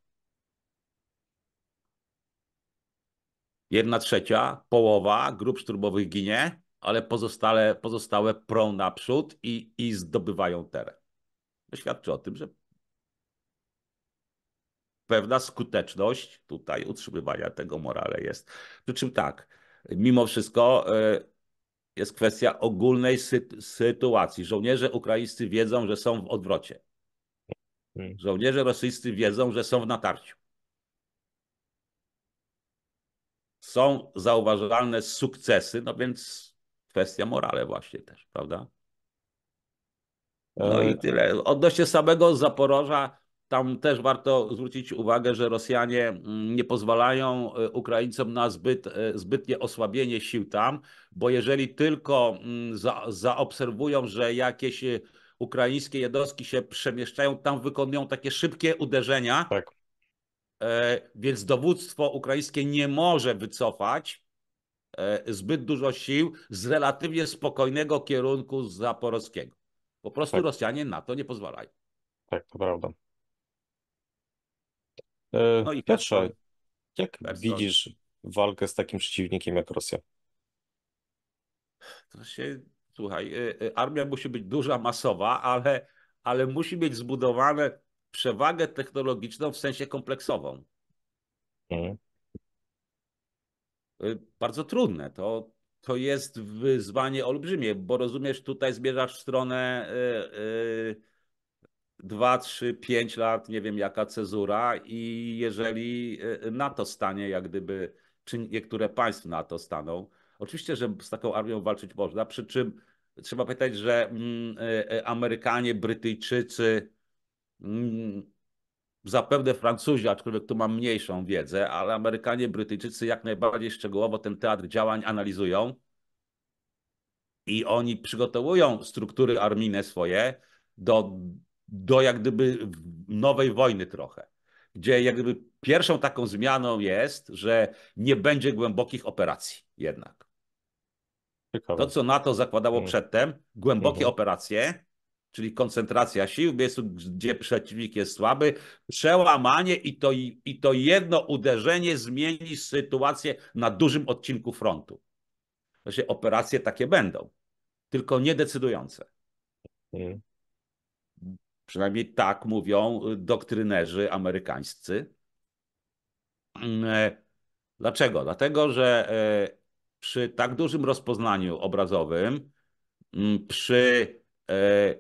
Jedna trzecia, połowa grup szturmowych ginie, ale pozostałe, pozostałe prą naprzód i, i zdobywają teren. To świadczy o tym, że pewna skuteczność tutaj utrzymywania tego morale jest. Przy czym tak, mimo wszystko e, jest kwestia ogólnej sy sytuacji. Żołnierze ukraińscy wiedzą, że są w odwrocie. Hmm. Żołnierze rosyjscy wiedzą, że są w natarciu. Są zauważalne sukcesy, no więc kwestia morale właśnie też, prawda? No i e, tyle. Odnośnie samego Zaporoża, tam też warto zwrócić uwagę, że Rosjanie mm, nie pozwalają e, Ukraińcom na zbyt, e, zbytnie osłabienie sił tam, bo jeżeli tylko mm, za, zaobserwują, że jakieś e, ukraińskie jednostki się przemieszczają, tam wykonują takie szybkie uderzenia. Tak. Więc dowództwo ukraińskie nie może wycofać zbyt dużo sił z relatywnie spokojnego kierunku zaporowskiego. Po prostu tak. Rosjanie na to nie pozwalają. Tak, to prawda. E, no i Piotrze, jak widzisz walkę z takim przeciwnikiem jak Rosja? To się, słuchaj, y, y, armia musi być duża, masowa, ale, ale musi mieć zbudowane przewagę technologiczną w sensie kompleksową. Mhm. Y, bardzo trudne. To, to jest wyzwanie olbrzymie, bo rozumiesz, tutaj zmierzasz w stronę. Yy, yy, 2, 3, 5 lat, nie wiem jaka cezura i jeżeli e, NATO stanie, jak gdyby, czy niektóre państwa NATO staną, oczywiście, że z taką armią walczyć można, przy czym trzeba pytać, że mm, e, e, Amerykanie, Brytyjczycy, mm, zapewne Francuzi, aczkolwiek tu mam mniejszą wiedzę, ale Amerykanie, Brytyjczycy jak najbardziej szczegółowo ten teatr działań analizują i oni przygotowują struktury armijne swoje do do jak gdyby nowej wojny trochę, gdzie jak gdyby pierwszą taką zmianą jest, że nie będzie głębokich operacji jednak. Ciekawe. To, co NATO zakładało hmm. przedtem, głębokie hmm. operacje, czyli koncentracja sił w miejscu, gdzie przeciwnik jest słaby, przełamanie i to, i to jedno uderzenie zmieni sytuację na dużym odcinku frontu. Właśnie operacje takie będą, tylko niedecydujące. Hmm. Przynajmniej tak mówią y, doktrynerzy amerykańscy. Mm, e, dlaczego? Dlatego, że e, przy tak dużym rozpoznaniu obrazowym, mm, przy e,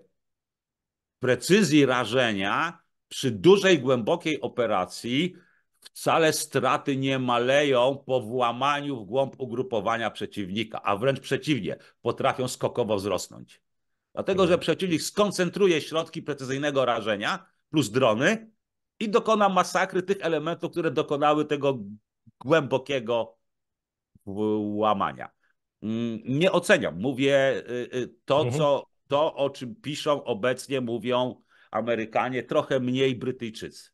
precyzji rażenia, przy dużej, głębokiej operacji wcale straty nie maleją po włamaniu w głąb ugrupowania przeciwnika, a wręcz przeciwnie, potrafią skokowo wzrosnąć. Dlatego, że przeciwnik skoncentruje środki precyzyjnego rażenia plus drony i dokona masakry tych elementów, które dokonały tego głębokiego łamania. Mm, nie oceniam. Mówię y, y, to, mhm. co, to, o czym piszą obecnie, mówią Amerykanie, trochę mniej Brytyjczycy.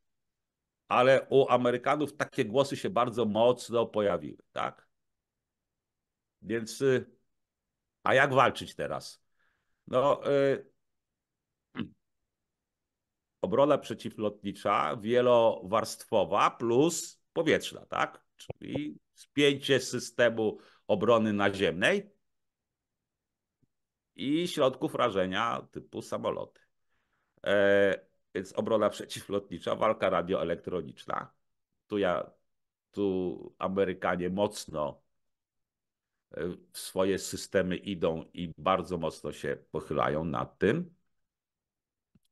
Ale u Amerykanów takie głosy się bardzo mocno pojawiły, tak? Więc y, a jak walczyć teraz? No, y obrona przeciwlotnicza wielowarstwowa plus powietrzna, tak? Czyli spięcie systemu obrony naziemnej i środków rażenia typu samoloty. E, więc obrona przeciwlotnicza, walka radioelektroniczna. Tu ja, tu Amerykanie mocno w swoje systemy idą i bardzo mocno się pochylają nad tym.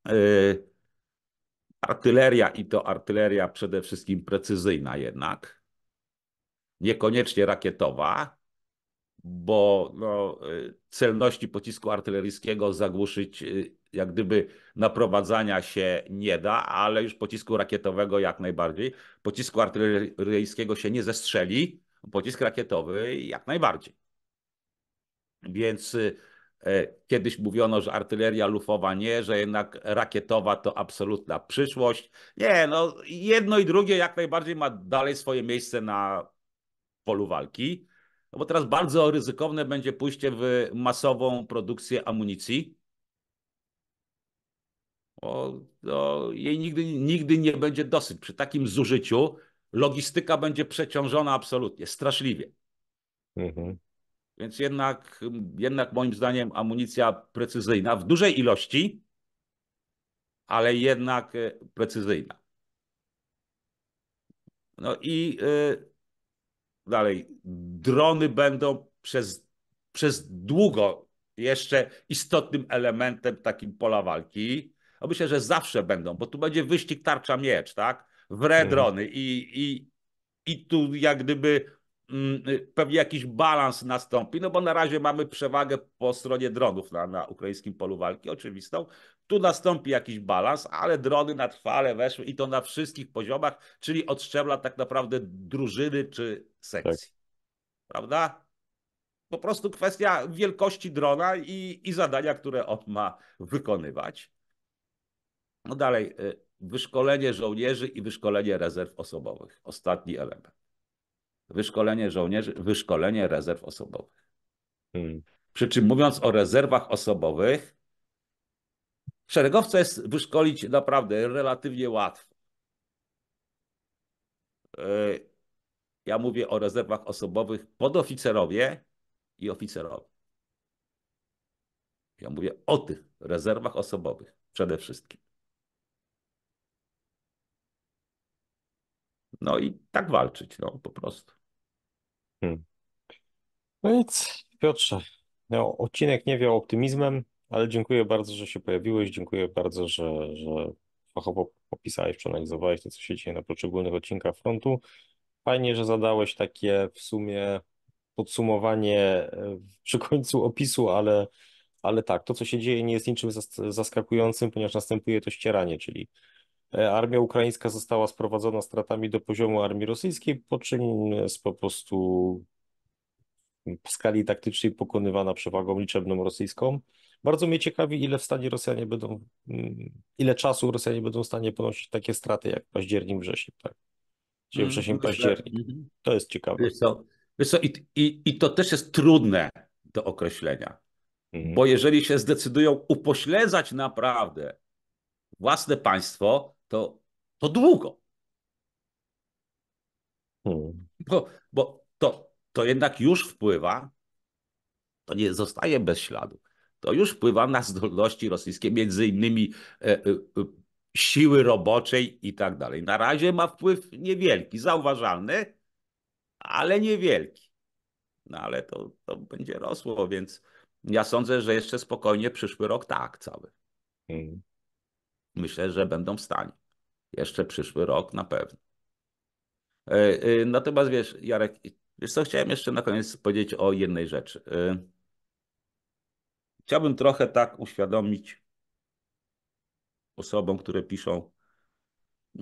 E, artyleria i to artyleria przede wszystkim precyzyjna jednak, niekoniecznie rakietowa, bo no, e, celności pocisku artyleryjskiego zagłuszyć e, jak gdyby naprowadzania się nie da, ale już pocisku rakietowego jak najbardziej. Pocisku artyleryjskiego się nie zestrzeli, pocisk rakietowy jak najbardziej. Więc y, e, Kiedyś mówiono, że artyleria lufowa nie, że jednak rakietowa to absolutna przyszłość. Nie, no jedno i drugie jak najbardziej ma dalej swoje miejsce na polu walki, no bo teraz bardzo ryzykowne będzie pójście w masową produkcję amunicji. bo no, jej nigdy, nigdy nie będzie dosyć. Przy takim zużyciu logistyka będzie przeciążona absolutnie, straszliwie. Mhm. Więc jednak, jednak moim zdaniem amunicja precyzyjna w dużej ilości, ale jednak e, precyzyjna. No i yy, dalej. Drony będą przez, przez długo jeszcze istotnym elementem takim pola walki. No myślę, że zawsze będą, bo tu będzie wyścig tarcza miecz, tak? w Red mhm. Rony i, i, i tu jak gdyby mm, pewnie jakiś balans nastąpi, no bo na razie mamy przewagę po stronie dronów na, na ukraińskim polu walki, oczywistą. Tu nastąpi jakiś balans, ale drony na trwale weszły i to na wszystkich poziomach, czyli od szczebla tak naprawdę drużyny czy sekcji. Tak. Prawda? Po prostu kwestia wielkości drona i, i zadania, które on ma wykonywać. No dalej, y, wyszkolenie żołnierzy i wyszkolenie rezerw osobowych. Ostatni element. Wyszkolenie żołnierzy, wyszkolenie rezerw osobowych. Hmm. Przy czym mówiąc o rezerwach osobowych, szeregowca jest wyszkolić naprawdę relatywnie łatwo. E, ja mówię o rezerwach osobowych podoficerowie i oficerowie. Ja mówię o tych rezerwach osobowych przede wszystkim. No i tak walczyć, no po prostu. Hmm. No nic, Piotrze. No, odcinek nie wiał optymizmem, ale dziękuję bardzo, że się pojawiłeś. Dziękuję bardzo, że, że fachowo opisałeś, przeanalizowałeś to, co się dzieje na poszczególnych odcinkach frontu. Fajnie, że zadałeś takie w sumie podsumowanie e, przy końcu opisu, ale, ale tak, to co się dzieje nie jest niczym zaskakującym, ponieważ następuje to ścieranie, czyli E, armia ukraińska została sprowadzona stratami do poziomu armii rosyjskiej, po czym jest po prostu w skali taktycznej pokonywana przewagą liczebną rosyjską. Bardzo mnie ciekawi, ile w stanie Rosjanie będą, mm, ile czasu Rosjanie będą w stanie ponosić takie straty jak październik, wrzesień, tak? Czyli mm, wrzesień, październik. Mhm. To jest ciekawe. Wiesz co, wiesz co, i, i, i to też jest trudne do określenia, mm. bo jeżeli się zdecydują upośledzać naprawdę własne państwo, to, to długo. Hmm. Bo, bo to, to jednak już wpływa, to nie zostaje bez śladu. To już wpływa na zdolności rosyjskie, między innymi e, e, e, siły roboczej i tak dalej. Na razie ma wpływ niewielki, zauważalny, ale niewielki. No ale to, to będzie rosło, więc ja sądzę, że jeszcze spokojnie przyszły rok tak cały. Hmm myślę, że będą w stanie. Jeszcze przyszły rok na pewno. E, e, natomiast wiesz, Jarek, wiesz co, chciałem jeszcze na koniec powiedzieć o jednej rzeczy. E, chciałbym trochę tak uświadomić osobom, które piszą,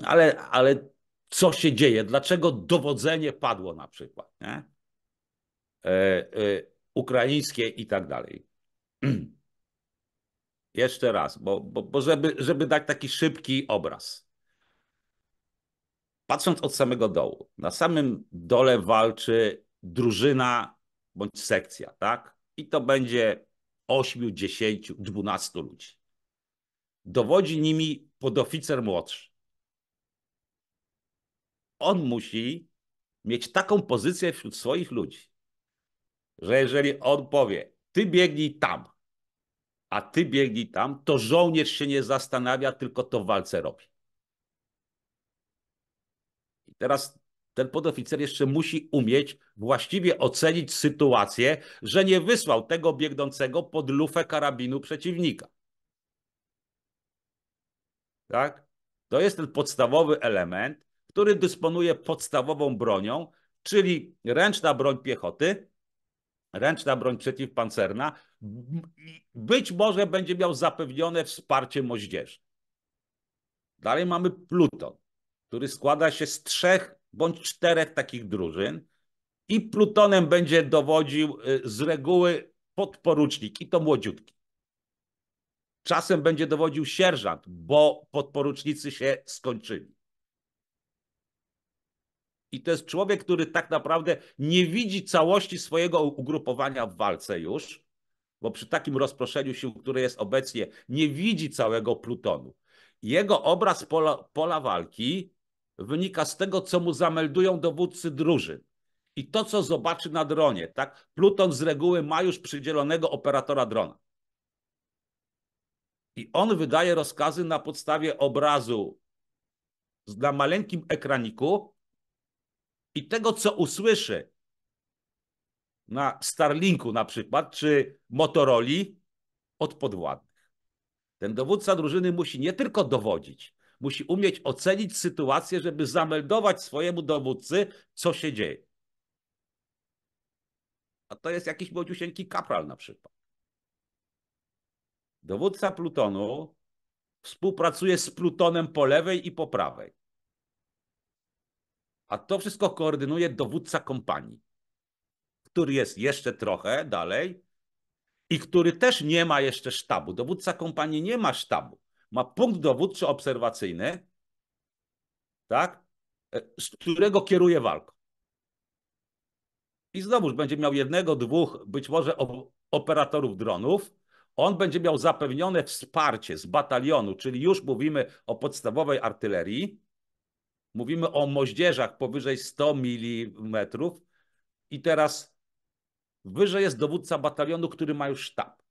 ale, ale co się dzieje? Dlaczego dowodzenie padło na przykład? Nie? Ukraińskie i tak dalej. Jeszcze raz, bo, bo, bo żeby, żeby dać taki szybki obraz. Patrząc od samego dołu, na samym dole walczy drużyna bądź sekcja, tak? I to będzie 8, 10, 12 ludzi. Dowodzi nimi podoficer młodszy. On musi mieć taką pozycję wśród swoich ludzi, że jeżeli on powie, ty biegnij tam, a ty biegli tam, to żołnierz się nie zastanawia, tylko to w walce robi. I teraz ten podoficer jeszcze musi umieć właściwie ocenić sytuację, że nie wysłał tego biegnącego pod lufę karabinu przeciwnika. Tak? To jest ten podstawowy element, który dysponuje podstawową bronią, czyli ręczna broń piechoty, ręczna broń przeciwpancerna, być może będzie miał zapewnione wsparcie moździerzy. Dalej mamy Pluton, który składa się z trzech bądź czterech takich drużyn i Plutonem będzie dowodził y, z reguły podporucznik i to młodziutki. Czasem będzie dowodził sierżant, bo podporucznicy się skończyli. I to jest człowiek, który tak naprawdę nie widzi całości swojego ugrupowania w walce już, bo przy takim rozproszeniu sił, które jest obecnie, nie widzi całego Plutonu. Jego obraz pola, pola walki wynika z tego, co mu zameldują dowódcy drużyn. I to, co zobaczy na dronie, tak? Pluton z reguły ma już przydzielonego operatora drona. I on wydaje rozkazy na podstawie obrazu na maleńkim ekraniku i tego, co usłyszy na Starlinku na przykład, czy Motorola od podwładnych. Ten dowódca drużyny musi nie tylko dowodzić, musi umieć ocenić sytuację, żeby zameldować swojemu dowódcy, co się dzieje. A to jest jakiś młodziusieńki kapral na przykład. Dowódca plutonu współpracuje z plutonem po lewej i po prawej. A to wszystko koordynuje dowódca kompanii który jest jeszcze trochę dalej i który też nie ma jeszcze sztabu. Dowódca kompanii nie ma sztabu. Ma punkt dowódczy obserwacyjny, tak? E, z którego kieruje walką. I znowuż będzie miał jednego, dwóch, być może operatorów dronów. On będzie miał zapewnione wsparcie z batalionu, czyli już mówimy o podstawowej artylerii. Mówimy o moździerzach powyżej 100 mm. I teraz Wyżej jest dowódca batalionu, który ma już sztab.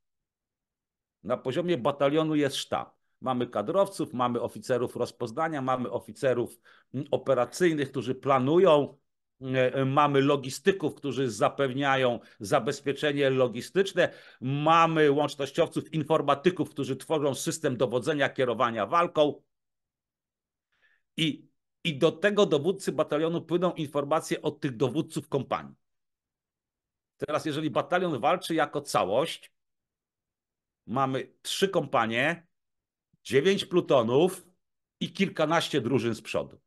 Na poziomie batalionu jest sztab. Mamy kadrowców, mamy oficerów rozpoznania, mamy oficerów mm, operacyjnych, którzy planują, e, e, mamy logistyków, którzy zapewniają zabezpieczenie logistyczne, mamy łącznościowców, informatyków, którzy tworzą system dowodzenia, kierowania walką. I, i do tego dowódcy batalionu płyną informacje od tych dowódców kompanii. Teraz, jeżeli batalion walczy jako całość, mamy trzy kompanie, dziewięć plutonów i kilkanaście drużyn z przodu.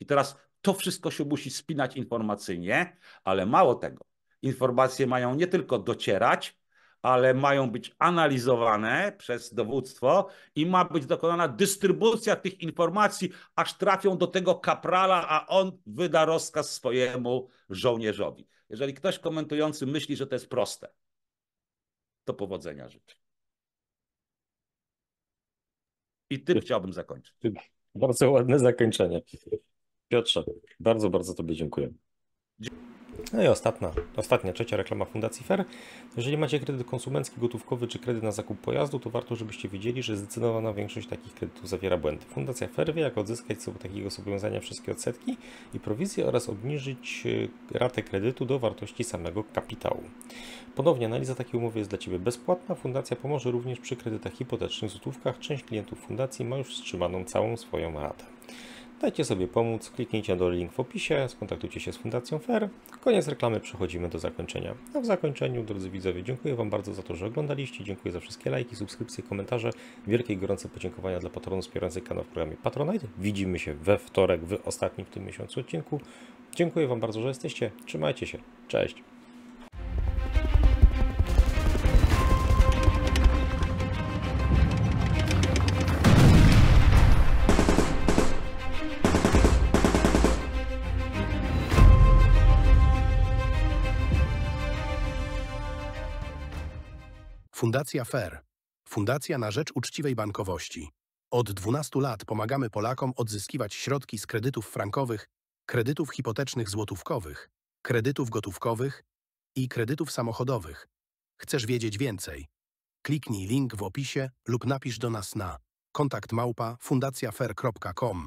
I teraz to wszystko się musi spinać informacyjnie, ale mało tego. Informacje mają nie tylko docierać, ale mają być analizowane przez dowództwo i ma być dokonana dystrybucja tych informacji, aż trafią do tego kaprala, a on wyda rozkaz swojemu żołnierzowi. Jeżeli ktoś komentujący myśli, że to jest proste, to powodzenia życzę. I tym chciałbym zakończyć. Bardzo ładne zakończenie. Piotrze, bardzo, bardzo Tobie dziękuję. Dzie no i ostatnia, ostatnia, trzecia reklama Fundacji FER. Jeżeli macie kredyt konsumencki, gotówkowy czy kredyt na zakup pojazdu, to warto, żebyście wiedzieli, że zdecydowana większość takich kredytów zawiera błędy. Fundacja FER wie, jak odzyskać sobie takiego zobowiązania wszystkie odsetki i prowizje oraz obniżyć y, ratę kredytu do wartości samego kapitału. Ponownie analiza takiej umowy jest dla Ciebie bezpłatna. Fundacja pomoże również przy kredytach hipotecznych w złotówkach. Część klientów fundacji ma już wstrzymaną całą swoją ratę. Dajcie sobie pomóc, kliknijcie na link w opisie, skontaktujcie się z Fundacją FAIR. Koniec reklamy, przechodzimy do zakończenia. A w zakończeniu, drodzy widzowie, dziękuję Wam bardzo za to, że oglądaliście, dziękuję za wszystkie lajki, subskrypcje, komentarze. Wielkie i gorące podziękowania dla patronów wspierających kanał w programie Patronite. Widzimy się we wtorek w ostatnim w tym miesiącu odcinku. Dziękuję Wam bardzo, że jesteście. Trzymajcie się. Cześć. Fundacja FAIR. Fundacja na rzecz uczciwej bankowości. Od 12 lat pomagamy Polakom odzyskiwać środki z kredytów frankowych, kredytów hipotecznych złotówkowych, kredytów gotówkowych i kredytów samochodowych. Chcesz wiedzieć więcej? Kliknij link w opisie lub napisz do nas na kontakt małpa fundacjafer.com.